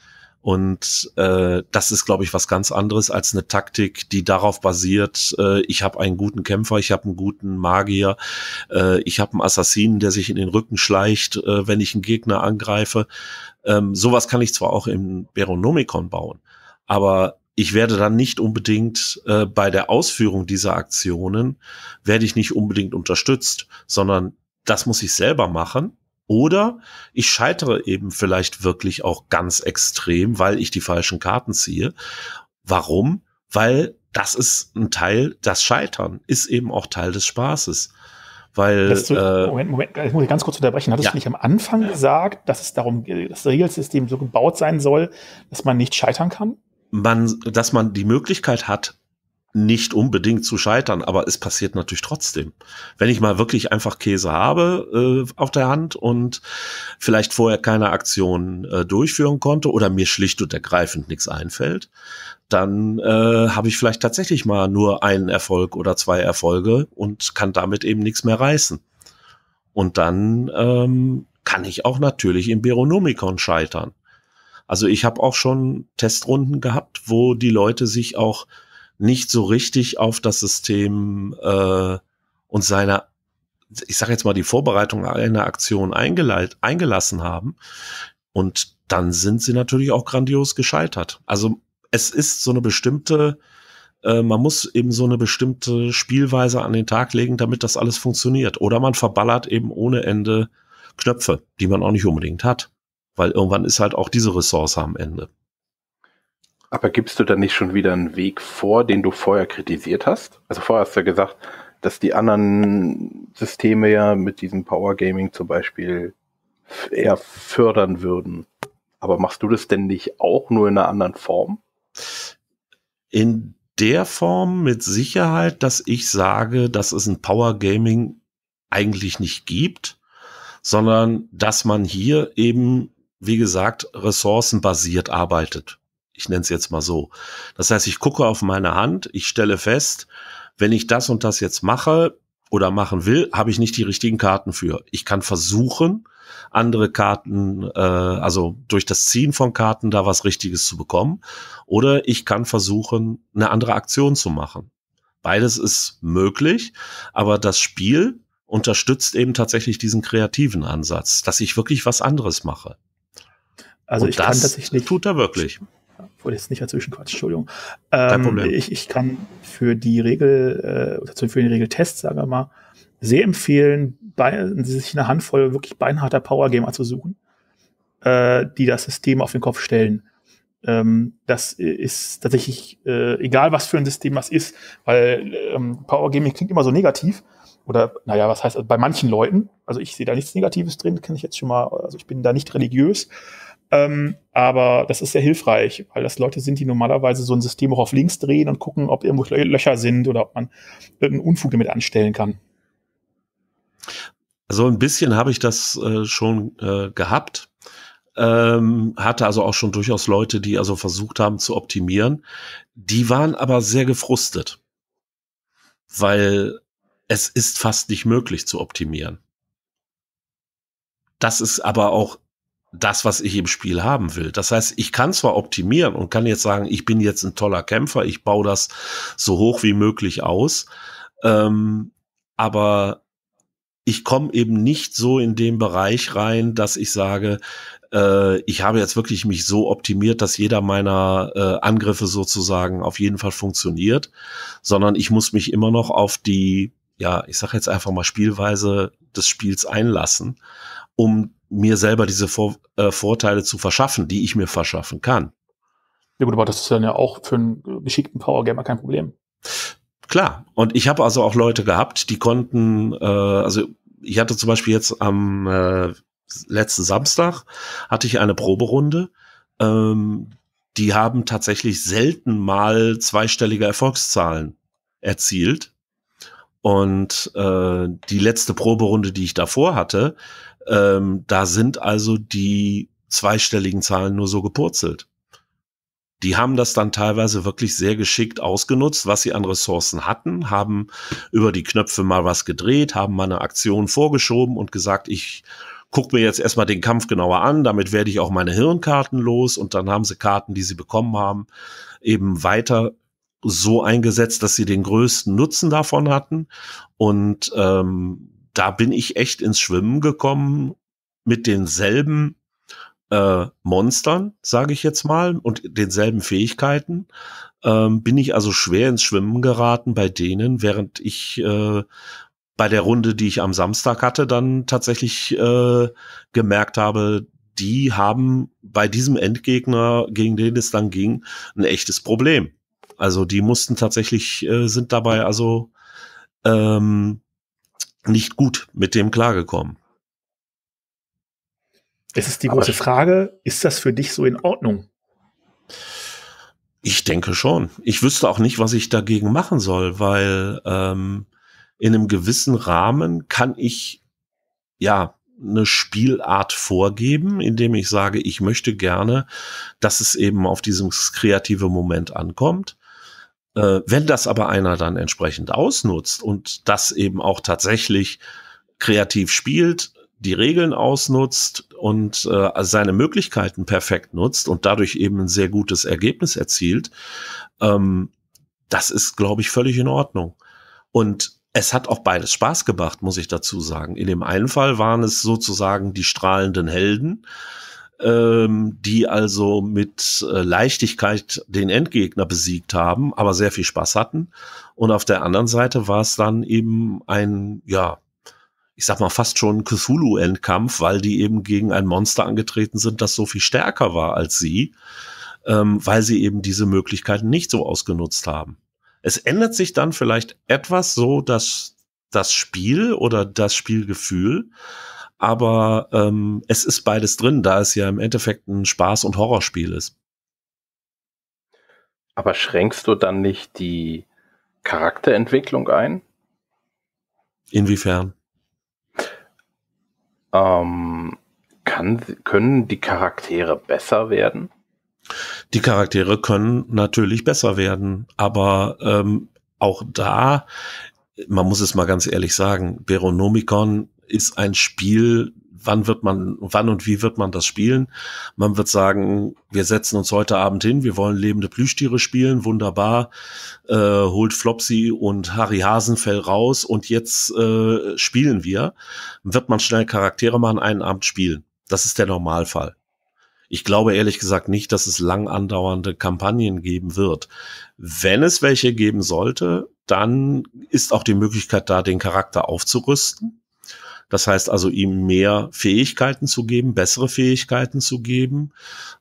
Und äh, das ist, glaube ich, was ganz anderes als eine Taktik, die darauf basiert, äh, ich habe einen guten Kämpfer, ich habe einen guten Magier, äh, ich habe einen Assassinen, der sich in den Rücken schleicht, äh, wenn ich einen Gegner angreife. Ähm, sowas kann ich zwar auch im Beronomicon bauen, aber ich werde dann nicht unbedingt äh, bei der Ausführung dieser Aktionen, werde ich nicht unbedingt unterstützt, sondern das muss ich selber machen. Oder ich scheitere eben vielleicht wirklich auch ganz extrem, weil ich die falschen Karten ziehe. Warum? Weil das ist ein Teil, das Scheitern ist eben auch Teil des Spaßes. Weil, du, äh, Moment, Moment, ich muss ganz kurz unterbrechen. Hattest ja. du nicht am Anfang gesagt, dass es darum, dass äh, das Regelsystem so gebaut sein soll, dass man nicht scheitern kann? man, dass man die Möglichkeit hat, nicht unbedingt zu scheitern, aber es passiert natürlich trotzdem. Wenn ich mal wirklich einfach Käse habe äh, auf der Hand und vielleicht vorher keine Aktion äh, durchführen konnte oder mir schlicht und ergreifend nichts einfällt, dann äh, habe ich vielleicht tatsächlich mal nur einen Erfolg oder zwei Erfolge und kann damit eben nichts mehr reißen. Und dann ähm, kann ich auch natürlich im Beronomikon scheitern. Also ich habe auch schon Testrunden gehabt, wo die Leute sich auch nicht so richtig auf das System äh, und seine, ich sage jetzt mal, die Vorbereitung einer Aktion eingelassen haben. Und dann sind sie natürlich auch grandios gescheitert. Also es ist so eine bestimmte, äh, man muss eben so eine bestimmte Spielweise an den Tag legen, damit das alles funktioniert. Oder man verballert eben ohne Ende Knöpfe, die man auch nicht unbedingt hat weil irgendwann ist halt auch diese Ressource am Ende. Aber gibst du dann nicht schon wieder einen Weg vor, den du vorher kritisiert hast? Also vorher hast du ja gesagt, dass die anderen Systeme ja mit diesem Power Gaming zum Beispiel eher fördern würden. Aber machst du das denn nicht auch nur in einer anderen Form? In der Form mit Sicherheit, dass ich sage, dass es ein Power Gaming eigentlich nicht gibt, sondern dass man hier eben wie gesagt, ressourcenbasiert arbeitet. Ich nenne es jetzt mal so. Das heißt, ich gucke auf meine Hand, ich stelle fest, wenn ich das und das jetzt mache oder machen will, habe ich nicht die richtigen Karten für. Ich kann versuchen, andere Karten, äh, also durch das Ziehen von Karten da was Richtiges zu bekommen. Oder ich kann versuchen, eine andere Aktion zu machen. Beides ist möglich, aber das Spiel unterstützt eben tatsächlich diesen kreativen Ansatz, dass ich wirklich was anderes mache. Also Und ich kann tatsächlich nicht. Tut er wirklich. Ich wollte jetzt nicht dazwischen quatschen, Entschuldigung. Ähm, Kein Problem. Ich, ich kann für die Regel, äh, für den Regeltest, sagen wir mal, sehr empfehlen, bei, sich eine Handvoll wirklich beinharter Power Gamer zu suchen, äh, die das System auf den Kopf stellen. Ähm, das ist tatsächlich äh, egal, was für ein System das ist, weil ähm, Power Gaming klingt immer so negativ. Oder, naja, was heißt bei manchen Leuten? Also, ich sehe da nichts Negatives drin, kenne ich jetzt schon mal, also ich bin da nicht religiös. Ähm, aber das ist sehr hilfreich, weil das Leute sind, die normalerweise so ein System auch auf links drehen und gucken, ob irgendwo Löcher sind oder ob man irgendeinen Unfug damit anstellen kann. Also ein bisschen habe ich das äh, schon äh, gehabt. Ähm, hatte also auch schon durchaus Leute, die also versucht haben zu optimieren. Die waren aber sehr gefrustet, weil es ist fast nicht möglich zu optimieren. Das ist aber auch das, was ich im Spiel haben will. Das heißt, ich kann zwar optimieren und kann jetzt sagen, ich bin jetzt ein toller Kämpfer, ich baue das so hoch wie möglich aus, ähm, aber ich komme eben nicht so in den Bereich rein, dass ich sage, äh, ich habe jetzt wirklich mich so optimiert, dass jeder meiner äh, Angriffe sozusagen auf jeden Fall funktioniert, sondern ich muss mich immer noch auf die, ja, ich sage jetzt einfach mal Spielweise des Spiels einlassen, um mir selber diese Vor äh, Vorteile zu verschaffen, die ich mir verschaffen kann. Ja gut, aber das ist dann ja auch für einen geschickten Power Gamer kein Problem. Klar, und ich habe also auch Leute gehabt, die konnten, äh, also ich hatte zum Beispiel jetzt am äh, letzten Samstag hatte ich eine Proberunde. Ähm, die haben tatsächlich selten mal zweistellige Erfolgszahlen erzielt. Und äh, die letzte Proberunde, die ich davor hatte, ähm, da sind also die zweistelligen Zahlen nur so gepurzelt. Die haben das dann teilweise wirklich sehr geschickt ausgenutzt, was sie an Ressourcen hatten, haben über die Knöpfe mal was gedreht, haben mal eine Aktion vorgeschoben und gesagt, ich guck mir jetzt erstmal den Kampf genauer an, damit werde ich auch meine Hirnkarten los und dann haben sie Karten, die sie bekommen haben, eben weiter so eingesetzt, dass sie den größten Nutzen davon hatten und ähm, da bin ich echt ins Schwimmen gekommen mit denselben äh, Monstern, sage ich jetzt mal, und denselben Fähigkeiten. Ähm, bin ich also schwer ins Schwimmen geraten bei denen, während ich äh, bei der Runde, die ich am Samstag hatte, dann tatsächlich äh, gemerkt habe, die haben bei diesem Endgegner, gegen den es dann ging, ein echtes Problem. Also die mussten tatsächlich, äh, sind dabei also ähm, nicht gut mit dem klargekommen. Das ist die große Aber Frage. Ist das für dich so in Ordnung? Ich denke schon. Ich wüsste auch nicht, was ich dagegen machen soll, weil ähm, in einem gewissen Rahmen kann ich ja eine Spielart vorgeben, indem ich sage, ich möchte gerne, dass es eben auf dieses kreative Moment ankommt. Äh, wenn das aber einer dann entsprechend ausnutzt und das eben auch tatsächlich kreativ spielt, die Regeln ausnutzt und äh, seine Möglichkeiten perfekt nutzt und dadurch eben ein sehr gutes Ergebnis erzielt, ähm, das ist, glaube ich, völlig in Ordnung. Und es hat auch beides Spaß gemacht, muss ich dazu sagen. In dem einen Fall waren es sozusagen die strahlenden Helden, ähm, die also mit äh, Leichtigkeit den Endgegner besiegt haben, aber sehr viel Spaß hatten. Und auf der anderen Seite war es dann eben ein, ja, ich sag mal fast schon Cthulhu-Endkampf, weil die eben gegen ein Monster angetreten sind, das so viel stärker war als sie, ähm, weil sie eben diese Möglichkeiten nicht so ausgenutzt haben. Es ändert sich dann vielleicht etwas so, dass das Spiel oder das Spielgefühl, aber ähm, es ist beides drin, da es ja im Endeffekt ein Spaß- und Horrorspiel ist. Aber schränkst du dann nicht die Charakterentwicklung ein? Inwiefern? Ähm, kann, können die Charaktere besser werden? Die Charaktere können natürlich besser werden, aber ähm, auch da, man muss es mal ganz ehrlich sagen, Veronomicon ist ein Spiel, wann wird man, wann und wie wird man das spielen? Man wird sagen, wir setzen uns heute Abend hin, wir wollen lebende Plüschtiere spielen, wunderbar, äh, holt Flopsy und Harry Hasenfell raus und jetzt äh, spielen wir. Wird man schnell Charaktere machen, einen Abend spielen. Das ist der Normalfall. Ich glaube ehrlich gesagt nicht, dass es lang andauernde Kampagnen geben wird. Wenn es welche geben sollte, dann ist auch die Möglichkeit da, den Charakter aufzurüsten das heißt also, ihm mehr Fähigkeiten zu geben, bessere Fähigkeiten zu geben.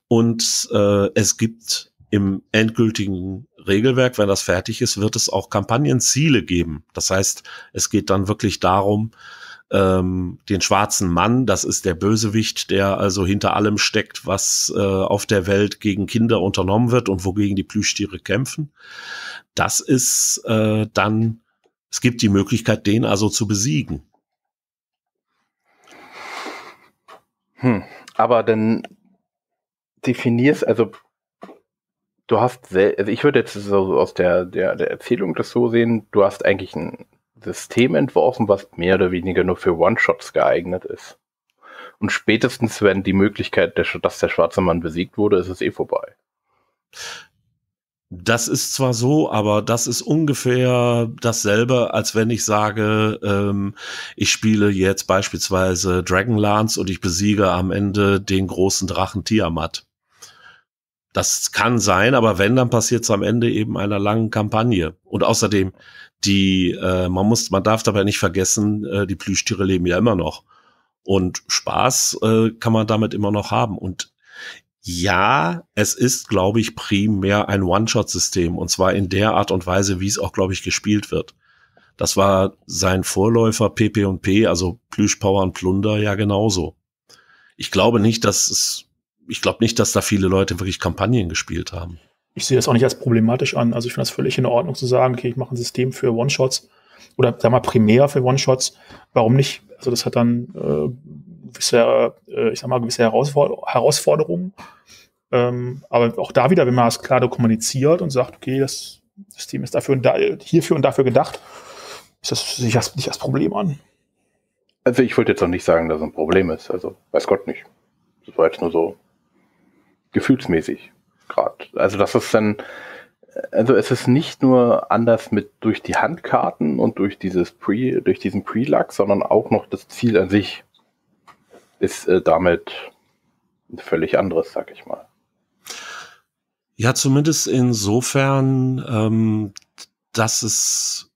Und äh, es gibt im endgültigen Regelwerk, wenn das fertig ist, wird es auch Kampagnenziele geben. Das heißt, es geht dann wirklich darum, ähm, den schwarzen Mann, das ist der Bösewicht, der also hinter allem steckt, was äh, auf der Welt gegen Kinder unternommen wird und wogegen die Plüschtiere kämpfen. Das ist äh, dann, es gibt die Möglichkeit, den also zu besiegen. Hm, aber dann definierst, also du hast, also ich würde jetzt so aus der, der, der Erzählung das so sehen, du hast eigentlich ein System entworfen, was mehr oder weniger nur für One-Shots geeignet ist. Und spätestens, wenn die Möglichkeit, dass der schwarze Mann besiegt wurde, ist es eh vorbei. Das ist zwar so, aber das ist ungefähr dasselbe, als wenn ich sage, ähm, ich spiele jetzt beispielsweise Dragonlance und ich besiege am Ende den großen Drachen Tiamat. Das kann sein, aber wenn, dann passiert es am Ende eben einer langen Kampagne. Und außerdem, die, äh, man muss, man darf dabei nicht vergessen, äh, die Plüschtiere leben ja immer noch. Und Spaß äh, kann man damit immer noch haben. Und ja, es ist, glaube ich, primär ein One-Shot-System und zwar in der Art und Weise, wie es auch, glaube ich, gespielt wird. Das war sein Vorläufer PP&P, also Plüschpower und Plunder, ja genauso. Ich glaube nicht, dass es, ich glaube nicht, dass da viele Leute wirklich Kampagnen gespielt haben. Ich sehe das auch nicht als problematisch an. Also ich finde das völlig in Ordnung zu sagen, okay, ich mache ein System für One-Shots oder sag mal primär für One-Shots. Warum nicht? Also das hat dann äh, gewisse, äh, ich sag mal, gewisse Herausforder Herausforderungen. Ähm, aber auch da wieder, wenn man es klar kommuniziert und sagt, okay, das System ist dafür und da, hierfür und dafür gedacht, ist das sich das nicht als Problem an. Also ich wollte jetzt auch nicht sagen, dass es ein Problem ist. Also weiß Gott nicht. Das war jetzt nur so gefühlsmäßig gerade. Also das ist dann, also es ist nicht nur anders mit durch die Handkarten und durch dieses Pre, durch diesen Prelug, sondern auch noch das Ziel an sich ist äh, damit ein völlig anderes, sag ich mal. Ja, zumindest insofern, ähm, dass es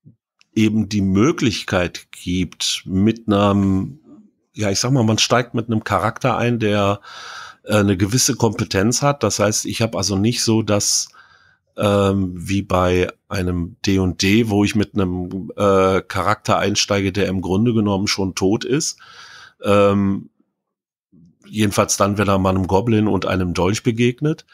eben die Möglichkeit gibt, mit einem, ja, ich sag mal, man steigt mit einem Charakter ein, der äh, eine gewisse Kompetenz hat. Das heißt, ich habe also nicht so das ähm, wie bei einem D&D, &D, wo ich mit einem äh, Charakter einsteige, der im Grunde genommen schon tot ist, ähm, jedenfalls dann, wenn er mal einem Goblin und einem Dolch begegnet.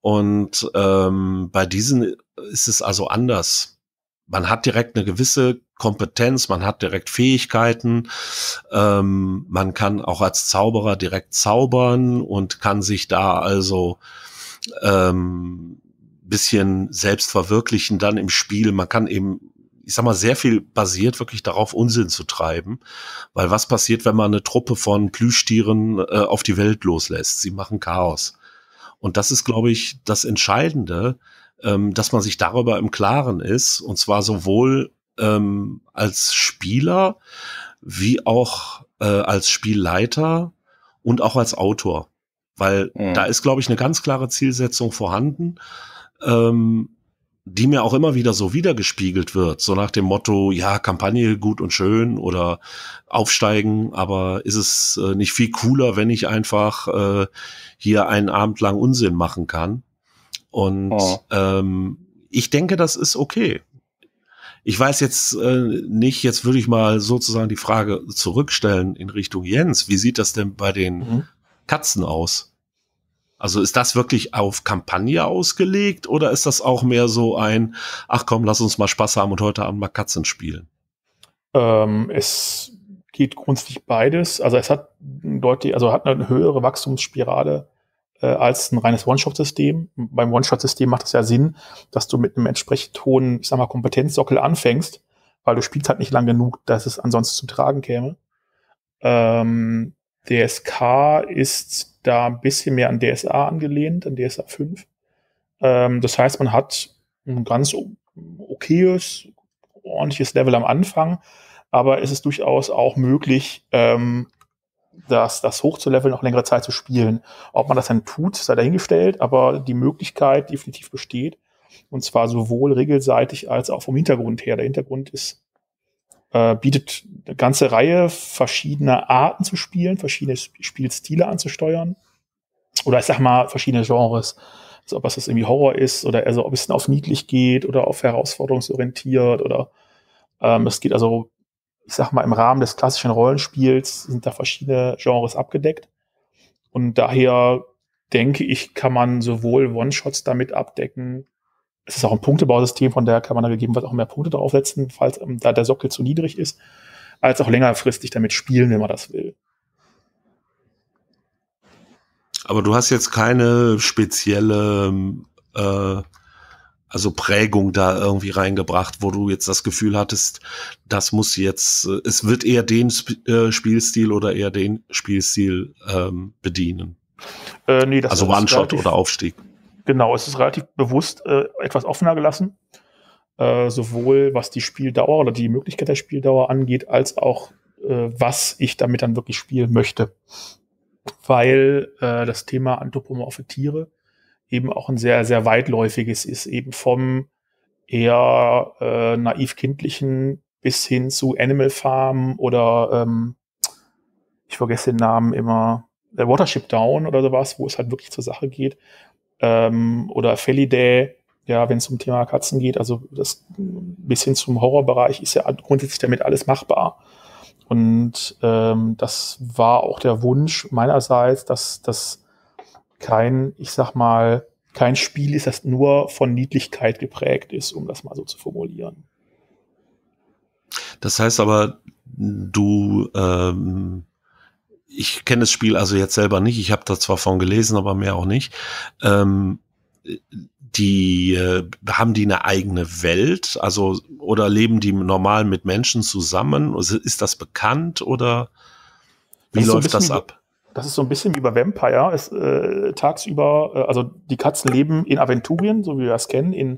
Und ähm, bei diesen ist es also anders. Man hat direkt eine gewisse Kompetenz, man hat direkt Fähigkeiten, ähm, man kann auch als Zauberer direkt zaubern und kann sich da also ähm, bisschen selbst verwirklichen dann im Spiel. Man kann eben ich sag mal, sehr viel basiert wirklich darauf, Unsinn zu treiben. Weil was passiert, wenn man eine Truppe von Plüschtieren äh, auf die Welt loslässt? Sie machen Chaos. Und das ist, glaube ich, das Entscheidende, ähm, dass man sich darüber im Klaren ist. Und zwar sowohl ähm, als Spieler wie auch äh, als Spielleiter und auch als Autor. Weil mhm. da ist, glaube ich, eine ganz klare Zielsetzung vorhanden. Ähm, die mir auch immer wieder so wiedergespiegelt wird, so nach dem Motto, ja, Kampagne gut und schön oder aufsteigen, aber ist es äh, nicht viel cooler, wenn ich einfach äh, hier einen Abend lang Unsinn machen kann? Und oh. ähm, ich denke, das ist okay. Ich weiß jetzt äh, nicht, jetzt würde ich mal sozusagen die Frage zurückstellen in Richtung Jens. Wie sieht das denn bei den mhm. Katzen aus? Also ist das wirklich auf Kampagne ausgelegt oder ist das auch mehr so ein, ach komm, lass uns mal Spaß haben und heute Abend mal Katzen spielen? Ähm, es geht grundsätzlich beides. Also es hat deutlich, also hat eine höhere Wachstumsspirale äh, als ein reines One-Shot-System. Beim One-Shot-System macht es ja Sinn, dass du mit einem entsprechend hohen, ich sag mal, Kompetenzsockel anfängst, weil du spielst halt nicht lang genug, dass es ansonsten zum Tragen käme. Ähm, DSK ist da ein bisschen mehr an DSA angelehnt, an DSA 5. Ähm, das heißt, man hat ein ganz okayes, ordentliches Level am Anfang, aber es ist durchaus auch möglich, ähm, das, das hochzuleveln, noch längere Zeit zu spielen. Ob man das dann tut, sei dahingestellt, aber die Möglichkeit definitiv besteht. Und zwar sowohl regelseitig als auch vom Hintergrund her. Der Hintergrund ist äh, bietet eine ganze Reihe verschiedener Arten zu spielen, verschiedene Spielstile anzusteuern. Oder ich sag mal, verschiedene Genres. Also ob es das irgendwie Horror ist oder also ob es auf niedlich geht oder auf herausforderungsorientiert oder ähm, es geht also, ich sag mal, im Rahmen des klassischen Rollenspiels sind da verschiedene Genres abgedeckt. Und daher denke ich, kann man sowohl One-Shots damit abdecken, es ist auch ein Punktebausystem, von daher kann man da gegebenenfalls auch mehr Punkte draufsetzen, falls ähm, da der Sockel zu niedrig ist, als auch längerfristig damit spielen, wenn man das will. Aber du hast jetzt keine spezielle ähm, äh, also Prägung da irgendwie reingebracht, wo du jetzt das Gefühl hattest, das muss jetzt, äh, es wird eher den Sp äh, Spielstil oder eher den Spielstil ähm, bedienen. Äh, nee, das also One-Shot oder Aufstieg. Genau, es ist relativ bewusst äh, etwas offener gelassen, äh, sowohl was die Spieldauer oder die Möglichkeit der Spieldauer angeht, als auch äh, was ich damit dann wirklich spielen möchte. Weil äh, das Thema anthropomorphe Tiere eben auch ein sehr, sehr weitläufiges ist, eben vom eher äh, naiv-kindlichen bis hin zu Animal Farm oder ähm, ich vergesse den Namen immer, der äh, Watership Down oder sowas, wo es halt wirklich zur Sache geht, ähm, oder Felidae, ja, wenn es um Thema Katzen geht, also das bis hin zum Horrorbereich ist ja grundsätzlich damit alles machbar. Und ähm, das war auch der Wunsch meinerseits, dass das kein, ich sag mal, kein Spiel ist, das nur von Niedlichkeit geprägt ist, um das mal so zu formulieren. Das heißt aber, du ähm, ich kenne das Spiel also jetzt selber nicht. Ich habe da zwar von gelesen, aber mehr auch nicht. Ähm, die äh, haben die eine eigene Welt, also oder leben die normal mit Menschen zusammen? Also, ist das bekannt oder wie das läuft so das ab? Das ist so ein bisschen wie bei Vampire. Es, äh, tagsüber, äh, also die Katzen leben in Aventurien, so wie wir das kennen. In,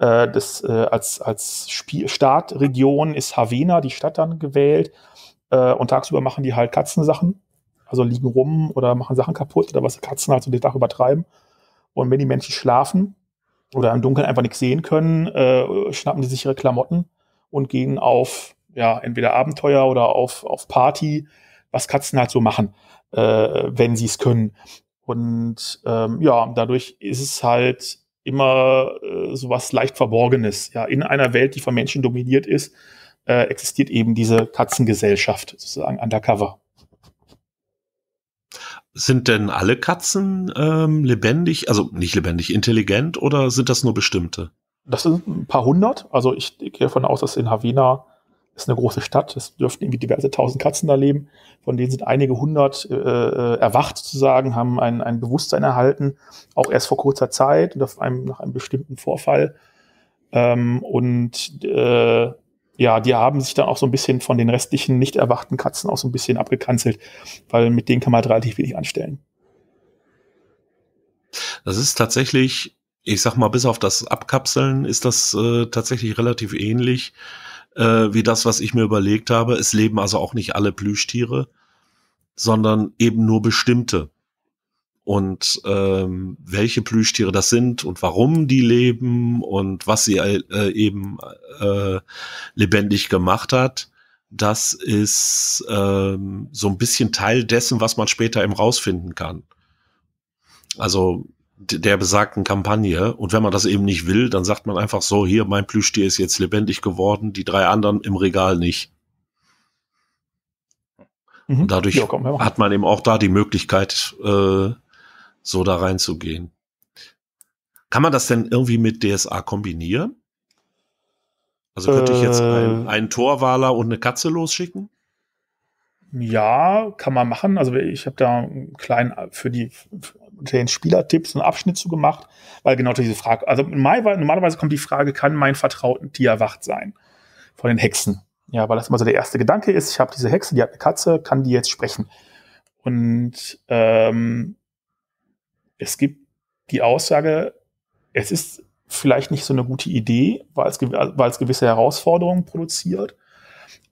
äh, das, äh, als als Spiel Startregion ist Havena, die Stadt dann gewählt. Äh, und tagsüber machen die halt Katzensachen, also liegen rum oder machen Sachen kaputt oder was Katzen halt so den Tag übertreiben. Und wenn die Menschen schlafen oder im Dunkeln einfach nichts sehen können, äh, schnappen die sich ihre Klamotten und gehen auf ja, entweder Abenteuer oder auf, auf Party, was Katzen halt so machen, äh, wenn sie es können. Und ähm, ja, dadurch ist es halt immer äh, sowas leicht Verborgenes. Ja, in einer Welt, die von Menschen dominiert ist, äh, existiert eben diese Katzengesellschaft sozusagen undercover. Sind denn alle Katzen ähm, lebendig, also nicht lebendig, intelligent oder sind das nur bestimmte? Das sind ein paar hundert. Also ich, ich gehe davon aus, dass in Havana ist eine große Stadt, es dürften irgendwie diverse tausend Katzen da leben. Von denen sind einige hundert äh, äh, erwacht sozusagen, haben ein, ein Bewusstsein erhalten, auch erst vor kurzer Zeit, nach einem, nach einem bestimmten Vorfall. Ähm, und äh, ja, die haben sich dann auch so ein bisschen von den restlichen nicht erwachten Katzen auch so ein bisschen abgekanzelt, weil mit denen kann man halt relativ wenig anstellen. Das ist tatsächlich, ich sag mal, bis auf das Abkapseln ist das äh, tatsächlich relativ ähnlich äh, wie das, was ich mir überlegt habe. Es leben also auch nicht alle Plüschtiere, sondern eben nur bestimmte und ähm, welche Plüschtiere das sind und warum die leben und was sie äh, eben äh, lebendig gemacht hat. Das ist ähm, so ein bisschen Teil dessen, was man später eben rausfinden kann. Also der besagten Kampagne. Und wenn man das eben nicht will, dann sagt man einfach so, hier, mein Plüschtier ist jetzt lebendig geworden, die drei anderen im Regal nicht. Mhm. Und dadurch ja, komm, hat man eben auch da die Möglichkeit, äh, so da reinzugehen. Kann man das denn irgendwie mit DSA kombinieren? Also könnte ich jetzt einen, äh. einen Torwaler und eine Katze losschicken? Ja, kann man machen. Also ich habe da einen kleinen für die unter den Spielertipps einen Abschnitt zu gemacht, weil genau diese Frage, also normalerweise kommt die Frage, kann mein vertrauten Tier wach sein? Von den Hexen. Ja, weil das immer so der erste Gedanke ist, ich habe diese Hexe, die hat eine Katze, kann die jetzt sprechen? Und ähm, es gibt die Aussage, es ist vielleicht nicht so eine gute Idee, weil es, weil es gewisse Herausforderungen produziert.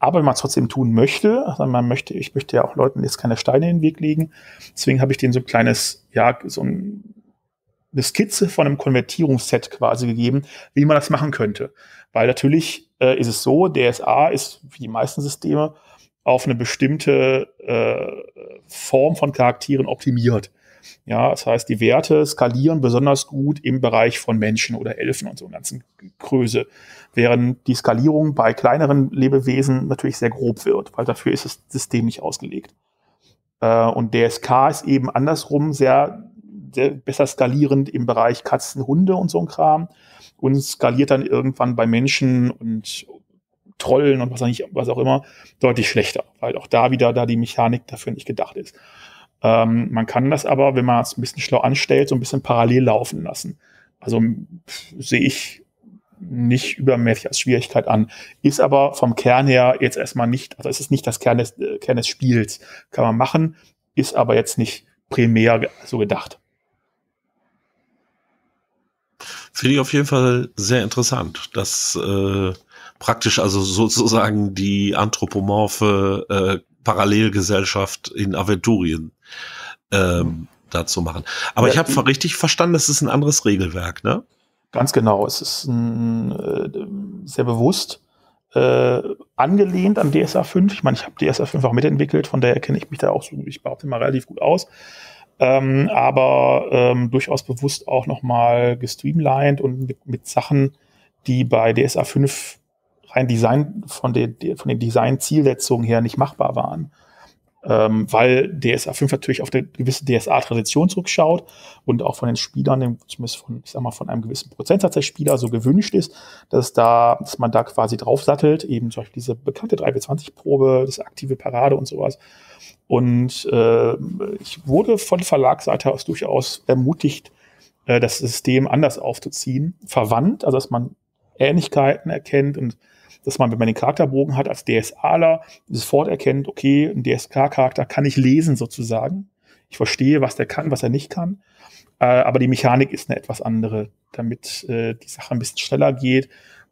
Aber wenn man es trotzdem tun möchte, also man möchte, ich möchte ja auch Leuten jetzt keine Steine in den Weg legen. Deswegen habe ich denen so ein kleines, ja, so ein, eine Skizze von einem Konvertierungsset quasi gegeben, wie man das machen könnte. Weil natürlich äh, ist es so, DSA ist wie die meisten Systeme auf eine bestimmte äh, Form von Charakteren optimiert. Ja, das heißt, die Werte skalieren besonders gut im Bereich von Menschen oder Elfen und so einer ganzen Größe, während die Skalierung bei kleineren Lebewesen natürlich sehr grob wird, weil dafür ist das System nicht ausgelegt. Äh, und DSK ist eben andersrum sehr, sehr besser skalierend im Bereich Katzen, Hunde und so ein Kram und skaliert dann irgendwann bei Menschen und Trollen und was auch, was auch immer deutlich schlechter, weil auch da wieder da die Mechanik dafür nicht gedacht ist. Ähm, man kann das aber, wenn man es ein bisschen schlau anstellt, so ein bisschen parallel laufen lassen. Also sehe ich nicht übermäßig als Schwierigkeit an. Ist aber vom Kern her jetzt erstmal nicht, also es ist nicht das Kern des, äh, Kern des Spiels. Kann man machen, ist aber jetzt nicht primär so gedacht. Finde ich auf jeden Fall sehr interessant, dass äh, praktisch also sozusagen die anthropomorphe äh, Parallelgesellschaft in Aventurien ähm, dazu machen. Aber ja, ich habe richtig verstanden, es ist ein anderes Regelwerk, ne? Ganz genau. Es ist ein, äh, sehr bewusst äh, angelehnt an DSA 5. Ich meine, ich habe DSA 5 auch mitentwickelt, von daher kenne ich mich da auch so, ich behaupte mal, relativ gut aus. Ähm, aber ähm, durchaus bewusst auch nochmal gestreamlined und mit, mit, Sachen, die bei DSA 5 rein Design von, der, von den Design-Zielsetzungen her nicht machbar waren ähm, weil DSA 5 natürlich auf eine gewisse DSA-Tradition zurückschaut und auch von den Spielern, zumindest von, ich sag mal, von einem gewissen Prozentsatz der Spieler so gewünscht ist, dass da, dass man da quasi draufsattelt, eben zum Beispiel diese bekannte 3B20-Probe, das aktive Parade und sowas. Und äh, ich wurde von Verlagsseite aus durchaus ermutigt, äh, das System anders aufzuziehen, verwandt, also dass man Ähnlichkeiten erkennt und dass man, wenn man den Charakterbogen hat, als DSAler sofort erkennt, okay, ein DSK-Charakter kann ich lesen sozusagen. Ich verstehe, was der kann, was er nicht kann. Äh, aber die Mechanik ist eine etwas andere, damit äh, die Sache ein bisschen schneller geht.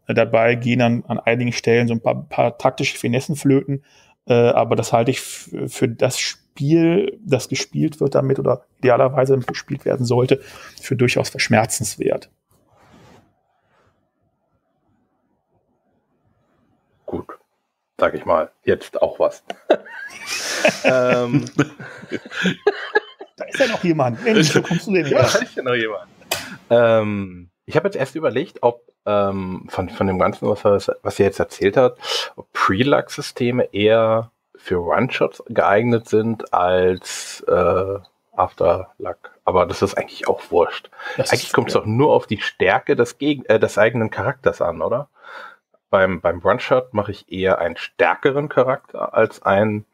Äh, dabei gehen dann an einigen Stellen so ein paar, paar taktische Finessen flöten. Äh, aber das halte ich für das Spiel, das gespielt wird damit oder idealerweise gespielt werden sollte, für durchaus verschmerzenswert. sag ich mal, jetzt auch was. [LAUGHS] ähm, da ist ja noch jemand. Mensch, wo kommst du denn her? Da ist ja noch jemand. Ähm, ich habe jetzt erst überlegt, ob ähm, von, von dem Ganzen, was er, was er jetzt erzählt hat, ob Prelux-Systeme eher für One-Shots geeignet sind als äh, After-Luck. Aber das ist eigentlich auch wurscht. Das eigentlich kommt es doch nur auf die Stärke des, Geg äh, des eigenen Charakters an, oder? beim, beim One-Shot mache ich eher einen stärkeren Charakter als ein,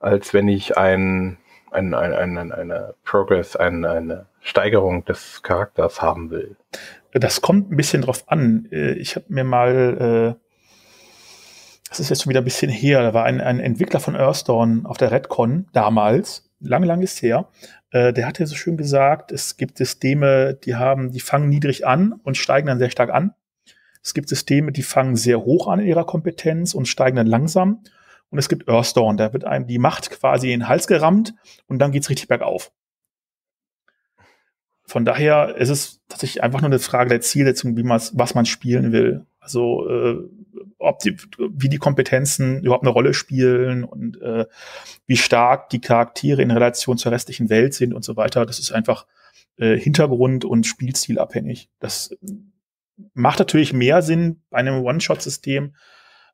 als wenn ich ein, ein, ein, ein, ein eine Progress, ein, eine Steigerung des Charakters haben will. Das kommt ein bisschen drauf an. Äh, ich habe mir mal, äh, das ist jetzt schon wieder ein bisschen her, da war ein, ein Entwickler von Earthdawn auf der Redcon damals, lange, lange ist her, äh, der hat ja so schön gesagt, es gibt Systeme, die haben, die fangen niedrig an und steigen dann sehr stark an es gibt Systeme, die fangen sehr hoch an in ihrer Kompetenz und steigen dann langsam. Und es gibt Earthdawn, da wird einem die Macht quasi in den Hals gerammt und dann geht's richtig bergauf. Von daher ist es tatsächlich einfach nur eine Frage der Zielsetzung, wie man was man spielen will. Also äh, ob die, wie die Kompetenzen überhaupt eine Rolle spielen und äh, wie stark die Charaktere in Relation zur restlichen Welt sind und so weiter. Das ist einfach äh, Hintergrund und Spielstil abhängig. Das macht natürlich mehr Sinn bei einem One-Shot-System,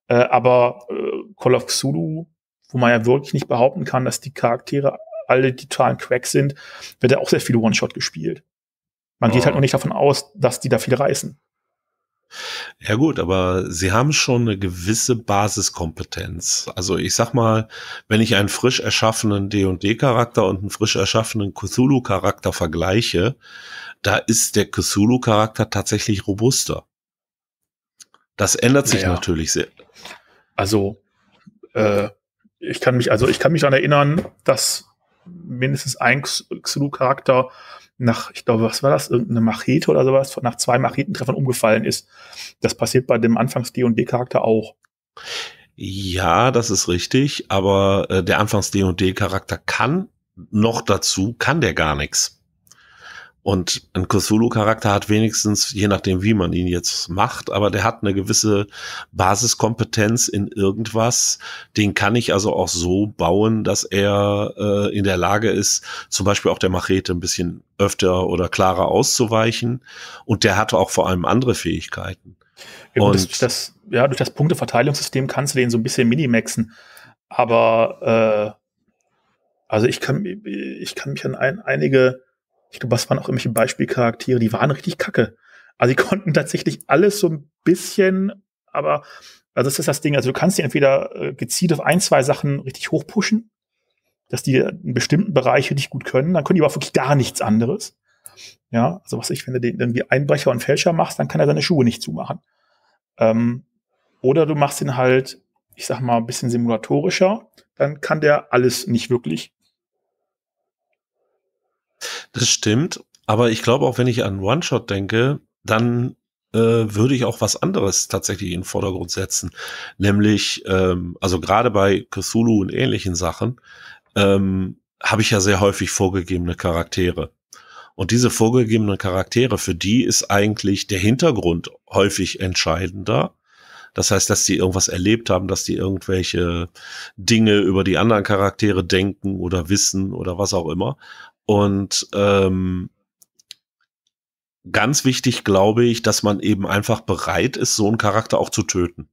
äh, aber äh, Call of Cthulhu, wo man ja wirklich nicht behaupten kann, dass die Charaktere alle die totalen Cracks sind, wird ja auch sehr viel One-Shot gespielt. Man oh. geht halt ah. nur nicht davon aus, dass die da viel reißen. Ja gut, aber sie haben schon eine gewisse Basiskompetenz. Also ich sag mal, wenn ich einen frisch erschaffenen D&D-Charakter und einen frisch erschaffenen Cthulhu-Charakter vergleiche, da ist der Cthulhu-Charakter tatsächlich robuster. Das ändert sich naja. natürlich sehr. Also äh, ich kann mich also ich kann mich daran erinnern, dass mindestens ein Cthulhu-Charakter nach, ich glaube, was war das? Irgendeine Machete oder sowas, nach zwei Machetentreffern umgefallen ist. Das passiert bei dem Anfangs dd charakter auch. Ja, das ist richtig, aber äh, der Anfangs dd charakter kann noch dazu, kann der gar nichts. Und ein Cthulhu-Charakter hat wenigstens, je nachdem, wie man ihn jetzt macht, aber der hat eine gewisse Basiskompetenz in irgendwas. Den kann ich also auch so bauen, dass er äh, in der Lage ist, zum Beispiel auch der Machete ein bisschen öfter oder klarer auszuweichen. Und der hat auch vor allem andere Fähigkeiten. Ja, und durch das, ja, durch das Punkteverteilungssystem kannst du den so ein bisschen minimaxen. Aber äh, also ich kann, ich kann mich an ein, einige ich glaube, was waren auch irgendwelche Beispielcharaktere, die waren richtig kacke. Also die [LAUGHS] konnten tatsächlich alles so ein bisschen, aber also das ist das Ding, also du kannst die entweder äh, gezielt auf ein, zwei Sachen richtig hochpushen, dass die einen bestimmten Bereich richtig gut können, dann können die aber auch wirklich gar nichts anderes. Ja, also was ich, wenn du den irgendwie Einbrecher und Fälscher machst, dann kann er seine Schuhe nicht zumachen. Ähm, oder du machst ihn halt, ich sag mal, ein bisschen simulatorischer, dann kann der alles nicht wirklich. Das stimmt. Aber ich glaube, auch wenn ich an One-Shot denke, dann äh, würde ich auch was anderes tatsächlich in den Vordergrund setzen. Nämlich, ähm, also gerade bei Cthulhu und ähnlichen Sachen, ähm, habe ich ja sehr häufig vorgegebene Charaktere. Und diese vorgegebenen Charaktere, für die ist eigentlich der Hintergrund häufig entscheidender. Das heißt, dass die irgendwas erlebt haben, dass die irgendwelche Dinge über die anderen Charaktere denken oder wissen oder was auch immer, und ähm, ganz wichtig glaube ich, dass man eben einfach bereit ist, so einen Charakter auch zu töten.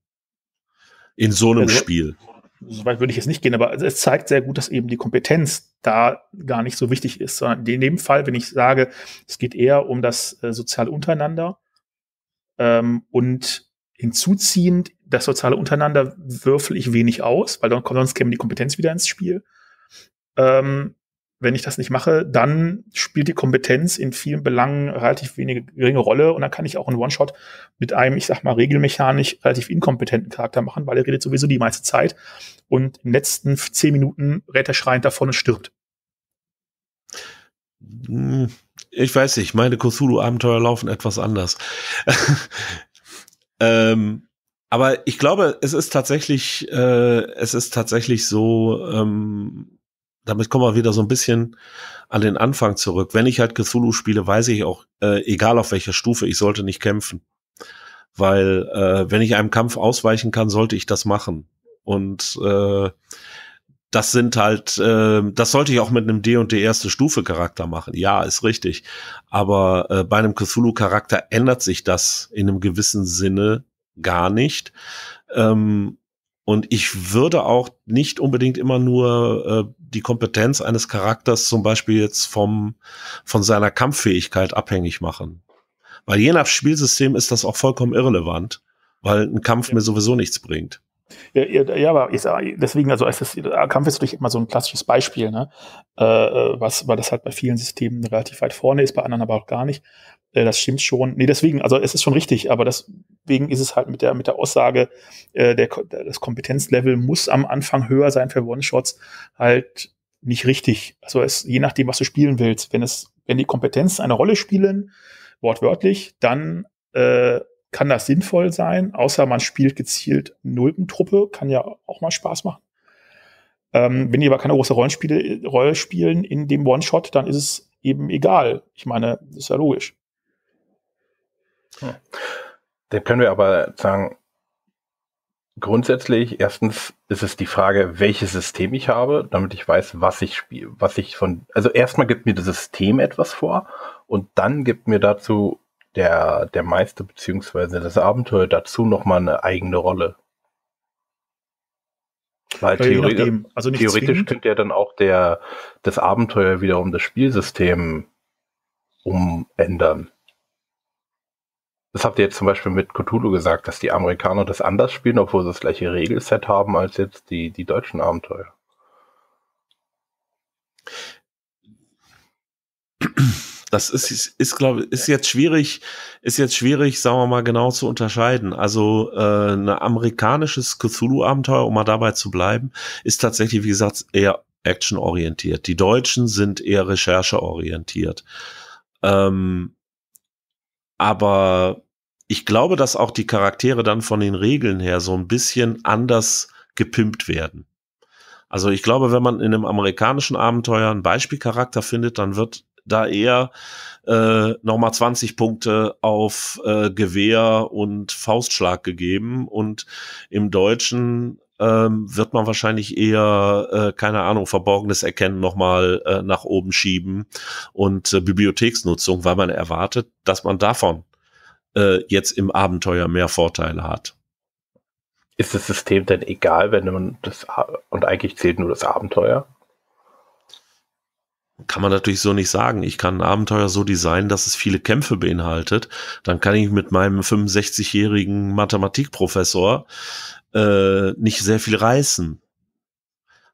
In so einem also, Spiel. Soweit würde ich jetzt nicht gehen, aber es zeigt sehr gut, dass eben die Kompetenz da gar nicht so wichtig ist, sondern in dem Fall, wenn ich sage, es geht eher um das äh, soziale Untereinander ähm, und hinzuziehend das soziale Untereinander würfel ich wenig aus, weil dann sonst käme die Kompetenz wieder ins Spiel. Ähm, wenn ich das nicht mache, dann spielt die Kompetenz in vielen Belangen relativ wenige geringe Rolle und dann kann ich auch einen One-Shot mit einem, ich sag mal, regelmechanisch relativ inkompetenten Charakter machen, weil er redet sowieso die meiste Zeit und in den letzten zehn Minuten rät er schreiend davon und stirbt. Hm, ich weiß nicht, meine Cthulhu-Abenteuer laufen etwas anders. [LAUGHS] ähm, aber ich glaube, es ist tatsächlich, äh, es ist tatsächlich so, ähm, damit kommen wir wieder so ein bisschen an den Anfang zurück. Wenn ich halt Cthulhu spiele, weiß ich auch, äh, egal auf welcher Stufe, ich sollte nicht kämpfen. Weil äh, wenn ich einem Kampf ausweichen kann, sollte ich das machen. Und äh, das sind halt, äh, das sollte ich auch mit einem D und D erste Stufe Charakter machen. Ja, ist richtig. Aber äh, bei einem Cthulhu Charakter ändert sich das in einem gewissen Sinne gar nicht. Ähm, und ich würde auch nicht unbedingt immer nur äh, die Kompetenz eines Charakters zum Beispiel jetzt vom, von seiner Kampffähigkeit abhängig machen. Weil je nach Spielsystem ist das auch vollkommen irrelevant, weil ein Kampf mir sowieso nichts bringt. Ja, ja, ja, aber ich sag, deswegen, also es ist, Kampf ist natürlich immer so ein klassisches Beispiel, ne? Äh, äh, was, weil das halt bei vielen Systemen relativ weit vorne ist, bei anderen aber auch gar nicht. Äh, das stimmt schon. Nee, deswegen, also es ist schon richtig, aber deswegen ist es halt mit der, mit der Aussage, äh, der, das Kompetenzlevel muss am Anfang höher sein für One-Shots, halt nicht richtig. Also es, je nachdem, was du spielen willst, wenn es, wenn die Kompetenzen eine Rolle spielen, wortwörtlich, dann äh, kann das sinnvoll sein, außer man spielt gezielt Nulpentruppe, kann ja auch mal Spaß machen. Ähm, wenn die aber keine große Rollenspiele, Rolle spielen in dem One-Shot, dann ist es eben egal. Ich meine, ist ja logisch. Hm. Da können wir aber sagen, grundsätzlich, erstens ist es die Frage, welches System ich habe, damit ich weiß, was ich spiele, was ich von, also erstmal gibt mir das System etwas vor und dann gibt mir dazu der, der Meister beziehungsweise das Abenteuer dazu nochmal eine eigene Rolle. Weil ja, also theoretisch, also theoretisch könnte ja dann auch der, das Abenteuer wiederum das Spielsystem umändern. Das habt ihr jetzt zum Beispiel mit Cthulhu gesagt, dass die Amerikaner das anders spielen, obwohl sie das gleiche Regelset haben als jetzt die, die deutschen Abenteuer. Das ist, ist, ist glaube ist jetzt schwierig, ist jetzt schwierig, sagen wir mal, genau zu unterscheiden. Also äh, ein amerikanisches Cthulhu-Abenteuer, um mal dabei zu bleiben, ist tatsächlich, wie gesagt, eher actionorientiert. Die Deutschen sind eher rechercheorientiert. Ähm, aber ich glaube, dass auch die Charaktere dann von den Regeln her so ein bisschen anders gepimpt werden. Also ich glaube, wenn man in einem amerikanischen Abenteuer einen Beispielcharakter findet, dann wird da eher äh, nochmal 20 Punkte auf äh, Gewehr und Faustschlag gegeben. Und im Deutschen ähm, wird man wahrscheinlich eher, äh, keine Ahnung, verborgenes Erkennen nochmal äh, nach oben schieben und äh, Bibliotheksnutzung, weil man erwartet, dass man davon äh, jetzt im Abenteuer mehr Vorteile hat. Ist das System denn egal, wenn man das und eigentlich zählt nur das Abenteuer? Kann man natürlich so nicht sagen. Ich kann ein Abenteuer so designen, dass es viele Kämpfe beinhaltet. Dann kann ich mit meinem 65-jährigen Mathematikprofessor äh, nicht sehr viel reißen.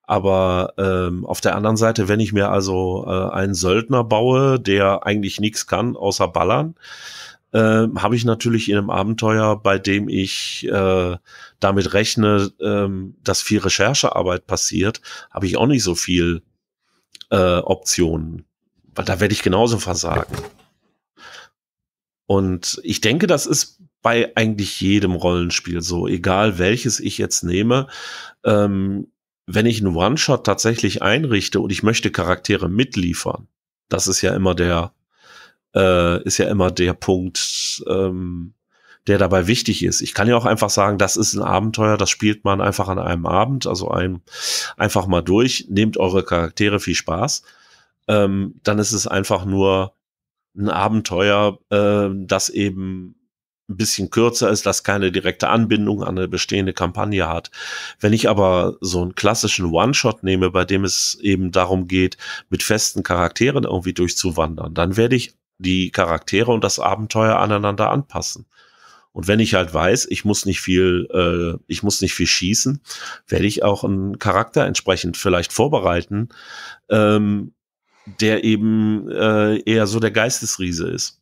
Aber ähm, auf der anderen Seite, wenn ich mir also äh, einen Söldner baue, der eigentlich nichts kann außer ballern, äh, habe ich natürlich in einem Abenteuer, bei dem ich äh, damit rechne, äh, dass viel Recherchearbeit passiert, habe ich auch nicht so viel äh, Optionen, weil da werde ich genauso versagen. Und ich denke, das ist bei eigentlich jedem Rollenspiel so, egal welches ich jetzt nehme. Ähm, wenn ich einen One-Shot tatsächlich einrichte und ich möchte Charaktere mitliefern, das ist ja immer der äh, ist ja immer der Punkt, ähm, der dabei wichtig ist. Ich kann ja auch einfach sagen, das ist ein Abenteuer, das spielt man einfach an einem Abend, also ein, einfach mal durch, nehmt eure Charaktere viel Spaß. Ähm, dann ist es einfach nur ein Abenteuer, äh, das eben ein bisschen kürzer ist, das keine direkte Anbindung an eine bestehende Kampagne hat. Wenn ich aber so einen klassischen One-Shot nehme, bei dem es eben darum geht, mit festen Charakteren irgendwie durchzuwandern, dann werde ich die Charaktere und das Abenteuer aneinander anpassen. Und wenn ich halt weiß, ich muss nicht viel, äh, ich muss nicht viel schießen, werde ich auch einen Charakter entsprechend vielleicht vorbereiten, ähm, der eben äh, eher so der Geistesriese ist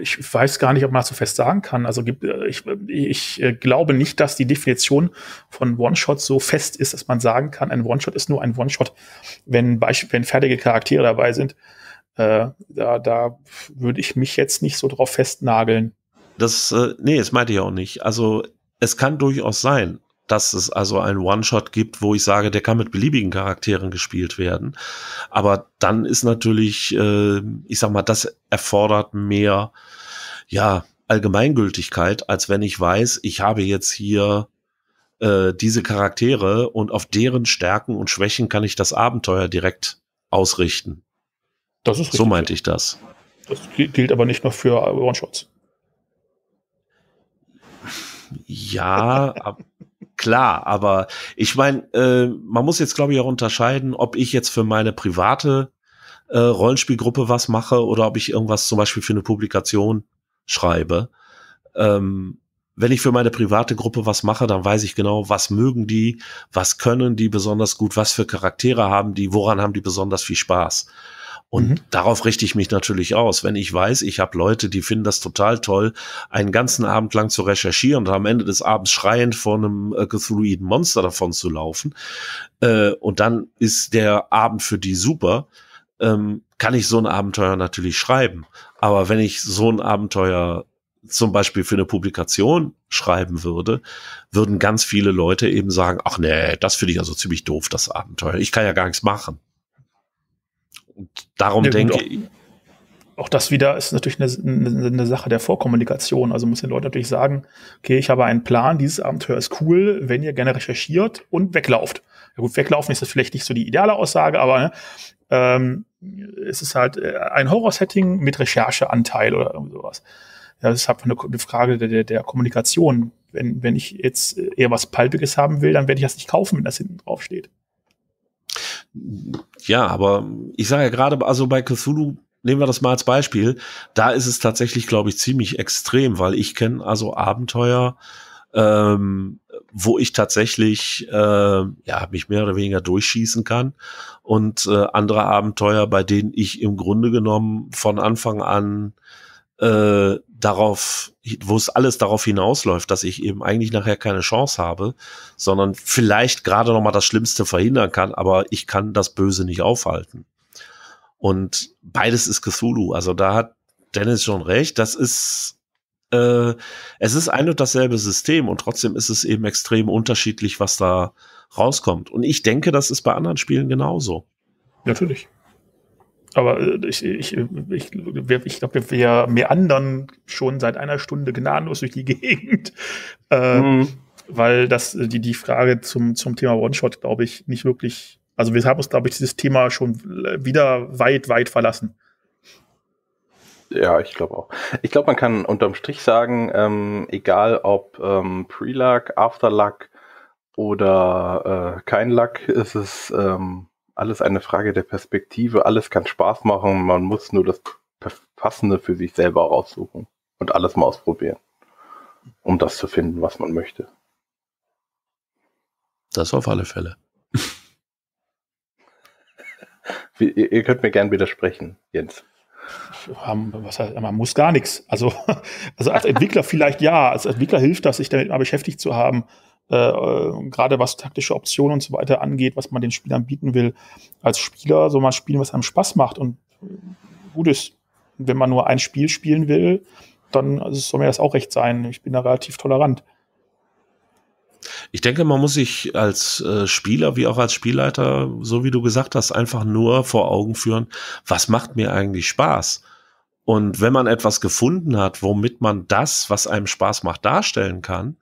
ich weiß gar nicht, ob man das so fest sagen kann. Also äh, ich, äh, ich äh, glaube nicht, dass die Definition von One-Shot so fest ist, dass man sagen kann, ein One-Shot ist nur ein One-Shot, wenn, wenn fertige Charaktere dabei sind. Äh, da, da würde ich mich jetzt nicht so drauf festnageln. Das, äh, nee, das meinte ich auch nicht. Also es kann durchaus sein dass es also einen One-Shot gibt, wo ich sage, der kann mit beliebigen Charakteren gespielt werden. Aber dann ist natürlich, äh, ich sag mal, das erfordert mehr, ja, Allgemeingültigkeit, als wenn ich weiß, ich habe jetzt hier äh, diese Charaktere und auf deren Stärken und Schwächen kann ich das Abenteuer direkt ausrichten. Das ist richtig. So meinte ich das. Das gilt aber nicht nur für One-Shots. Ja, aber klar, aber ich meine, äh, man muss jetzt, glaube ich, auch unterscheiden, ob ich jetzt für meine private äh, Rollenspielgruppe was mache oder ob ich irgendwas zum Beispiel für eine Publikation schreibe. Ähm, wenn ich für meine private Gruppe was mache, dann weiß ich genau, was mögen die, was können die besonders gut, was für Charaktere haben die, woran haben die besonders viel Spaß. Und mhm. darauf richte ich mich natürlich aus. Wenn ich weiß, ich habe Leute, die finden das total toll, einen ganzen Abend lang zu recherchieren und am Ende des Abends schreiend vor einem äh, Cthulhuiden Monster davon zu laufen, äh, und dann ist der Abend für die super, ähm, kann ich so ein Abenteuer natürlich schreiben. Aber wenn ich so ein Abenteuer zum Beispiel für eine Publikation schreiben würde, würden ganz viele Leute eben sagen, ach nee, das finde ich also ziemlich doof, das Abenteuer. Ich kann ja gar nichts machen. Und darum ja, denke ich. Auch, das wieder ist natürlich eine, eine, eine, Sache der Vorkommunikation. Also muss den Leuten natürlich sagen, okay, ich habe einen Plan, dieses Abenteuer ist cool, wenn ihr gerne recherchiert und weglauft. Ja gut, weglaufen ist vielleicht nicht so die ideale Aussage, aber ne, ähm, es ist halt äh, ein Horror-Setting mit Rechercheanteil oder irgend sowas. Ja, das ist halt eine, eine Frage der, der, der Kommunikation. Wenn, wenn ich jetzt eher was Palpiges haben will, dann werde ich das nicht kaufen, wenn das hinten drauf steht. Ja, aber ich sage ja gerade, also bei Cthulhu nehmen wir das mal als Beispiel. Da ist es tatsächlich, glaube ich, ziemlich extrem, weil ich kenne also Abenteuer, ähm, wo ich tatsächlich äh, ja mich mehr oder weniger durchschießen kann und äh, andere Abenteuer, bei denen ich im Grunde genommen von Anfang an äh, darauf, wo es alles darauf hinausläuft, dass ich eben eigentlich nachher keine Chance habe, sondern vielleicht gerade noch mal das Schlimmste verhindern kann, aber ich kann das Böse nicht aufhalten. Und beides ist Cthulhu. Also da hat Dennis schon recht. Das ist, äh, es ist ein und dasselbe System und trotzdem ist es eben extrem unterschiedlich, was da rauskommt. Und ich denke, das ist bei anderen Spielen genauso. Natürlich. Aber äh, ich, ich, ich, ich glaube, wir meandern schon seit einer Stunde gnadenlos durch die [LAUGHS] Gegend. Äh, mhm. Weil das, äh, die, die Frage zum, zum Thema One-Shot, glaube ich, nicht wirklich. Also wir haben uns, glaube ich, dieses Thema schon äh, wieder weit, weit verlassen. Ja, ich glaube auch. Ich glaube, man kann unterm Strich sagen, ähm, egal ob ähm, Pre-Luck, After-Luck oder äh, kein Luck, ist es ähm, alles eine Frage der Perspektive, alles kann Spaß machen, man muss nur das Passende für sich selber raussuchen und alles mal ausprobieren, um das zu finden, was man möchte. Das auf alle Fälle. [LAUGHS] Wie, ihr könnt mir gern widersprechen, Jens. Was heißt, man muss gar nichts. Also, [LAUGHS] also als Entwickler vielleicht ja. Als Entwickler hilft das, sich damit mal beschäftigt zu haben, äh, gerade was taktische Optionen und so weiter angeht, was man den Spielern bieten will. Als Spieler soll man spielen, was einem Spaß macht und gut ist. wenn man nur ein Spiel spielen will, dann also soll mir das auch recht sein. Ich bin da relativ tolerant. Ich denke, man muss sich als äh, Spieler wie auch als Spielleiter, so wie du gesagt hast, einfach nur vor Augen führen, was macht mir eigentlich Spaß? Und wenn man etwas gefunden hat, womit man das, was einem Spaß macht, darstellen kann,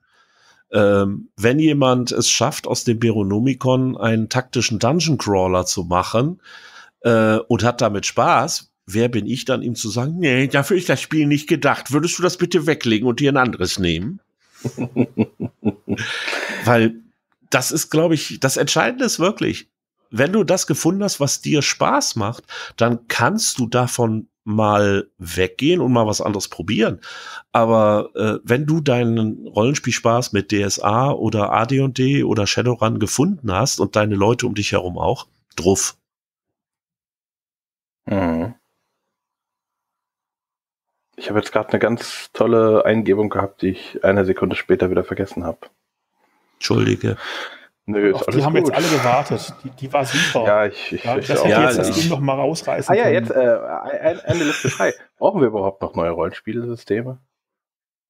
ähm, wenn jemand es schafft, aus dem Beronomicon einen taktischen Dungeon Crawler zu machen äh, und hat damit Spaß, wer bin ich dann, ihm zu sagen, nee, dafür ist das Spiel nicht gedacht. Würdest du das bitte weglegen und dir ein anderes nehmen? [LAUGHS] Weil das ist, glaube ich, das Entscheidende ist wirklich, wenn du das gefunden hast, was dir Spaß macht, dann kannst du davon mal weggehen und mal was anderes probieren. Aber äh, wenn du deinen Rollenspielspaß mit DSA oder AD&D oder Shadowrun gefunden hast und deine Leute um dich herum auch, druff. Mhm. Ich habe jetzt gerade eine ganz tolle Eingebung gehabt, die ich eine Sekunde später wieder vergessen habe. Entschuldige. Nö, ist die haben gut. jetzt alle gewartet. Die, die war super. Ja, ich, ich, ja, ich auch. jetzt ja. das Ding noch mal rausreißen. Ah ja, können. jetzt äh, Ende Liste 3. Brauchen wir überhaupt noch neue Rollenspielsysteme?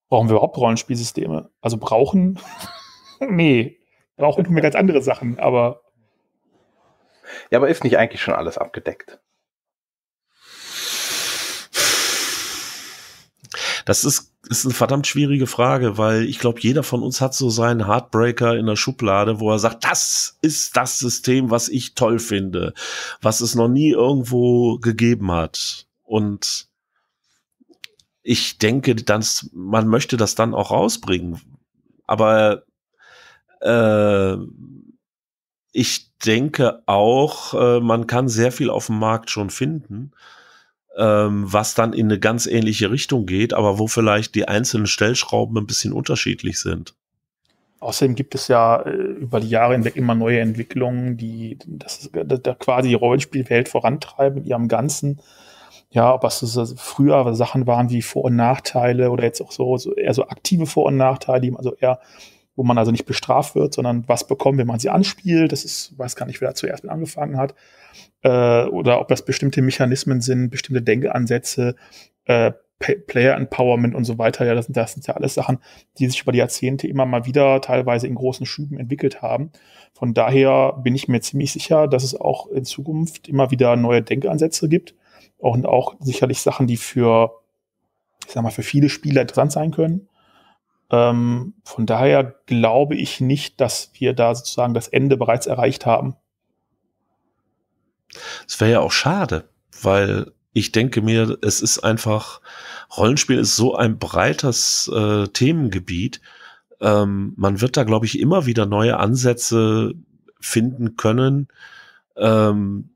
Brauchen wir überhaupt Rollenspielsysteme? Also brauchen? [LAUGHS] nee. Brauchen tun wir ganz andere Sachen, aber. Ja, aber ist nicht eigentlich schon alles abgedeckt? Das ist, ist eine verdammt schwierige Frage, weil ich glaube, jeder von uns hat so seinen Heartbreaker in der Schublade, wo er sagt, das ist das System, was ich toll finde, was es noch nie irgendwo gegeben hat. Und ich denke, dass man möchte das dann auch rausbringen. Aber äh, ich denke auch, äh, man kann sehr viel auf dem Markt schon finden ähm, was dann in eine ganz ähnliche Richtung geht, aber wo vielleicht die einzelnen Stellschrauben ein bisschen unterschiedlich sind. Außerdem gibt es ja äh, über die Jahre hinweg immer neue Entwicklungen, die das, das, äh, das quasi die Rollenspielwelt vorantreiben mit ihrem Ganzen. Ja, ob es so früher Sachen waren wie Vor- und Nachteile oder jetzt auch so, so eher so aktive Vor- und Nachteile, also eher, wo man also nicht bestraft wird, sondern was bekommt, wenn man sie anspielt. Das ist, weiß gar nicht, wer da zuerst mit angefangen hat äh, oder ob das bestimmte Mechanismen sind, bestimmte Denkansätze, äh, Player Empowerment und so weiter. Ja, das sind, das sind ja alles Sachen, die sich über die Jahrzehnte immer mal wieder teilweise in großen Schüben entwickelt haben. Von daher bin ich mir ziemlich sicher, dass es auch in Zukunft immer wieder neue Denkansätze gibt und auch sicherlich Sachen, die für, ich sag mal, für viele Spieler interessant sein können. Ähm, von daher glaube ich nicht, dass wir da sozusagen das Ende bereits erreicht haben. Es wäre ja auch schade, weil ich denke mir, es ist einfach, Rollenspiel ist so ein breites äh, Themengebiet. Ähm, man wird da, glaube ich, immer wieder neue Ansätze finden können, ähm,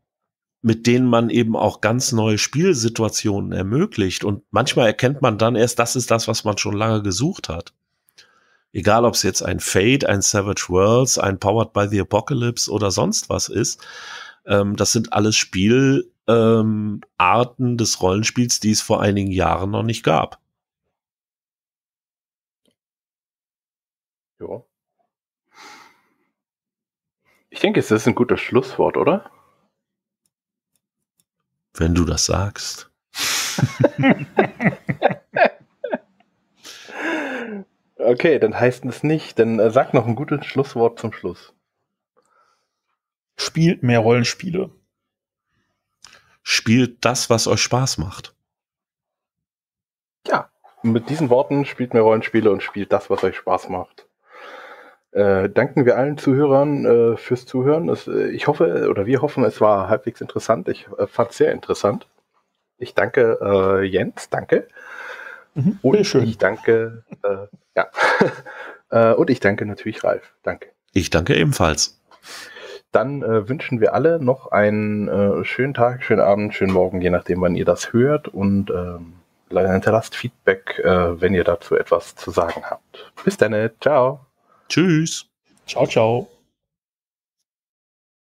mit denen man eben auch ganz neue Spielsituationen ermöglicht. Und manchmal erkennt man dann erst, das ist das, was man schon lange gesucht hat. Egal, ob es jetzt ein Fade, ein Savage Worlds, ein Powered by the Apocalypse oder sonst was ist ähm, das sind alles Spielarten ähm, des Rollenspiels, die es vor einigen Jahren noch nicht gab. Ja. Ich denke, es ist ein gutes Schlusswort, oder? Wenn du das sagst. [LAUGHS] okay, dann heißt es nicht. Dann äh, sag noch ein gutes Schlusswort zum Schluss. Spielt mehr Rollenspiele. Spielt das, was euch Spaß macht. Ja, mit diesen Worten spielt mehr Rollenspiele und spielt das, was euch Spaß macht. Äh, danken wir allen Zuhörern äh, fürs Zuhören. Es, äh, ich hoffe, oder wir hoffen, es war halbwegs interessant. Ich äh, fand es sehr interessant. Ich danke äh, Jens, danke. Mhm, und schön. ich danke, äh, ja. [LAUGHS] und ich danke natürlich Ralf. Danke. Ich danke ebenfalls. Dann äh, wünschen wir alle noch einen äh, schönen Tag, schönen Abend, schönen Morgen, je nachdem, wann ihr das hört. Und äh, hinterlasst Feedback, äh, wenn ihr dazu etwas zu sagen habt. Bis dann, äh, ciao. Tschüss. Ciao, ciao.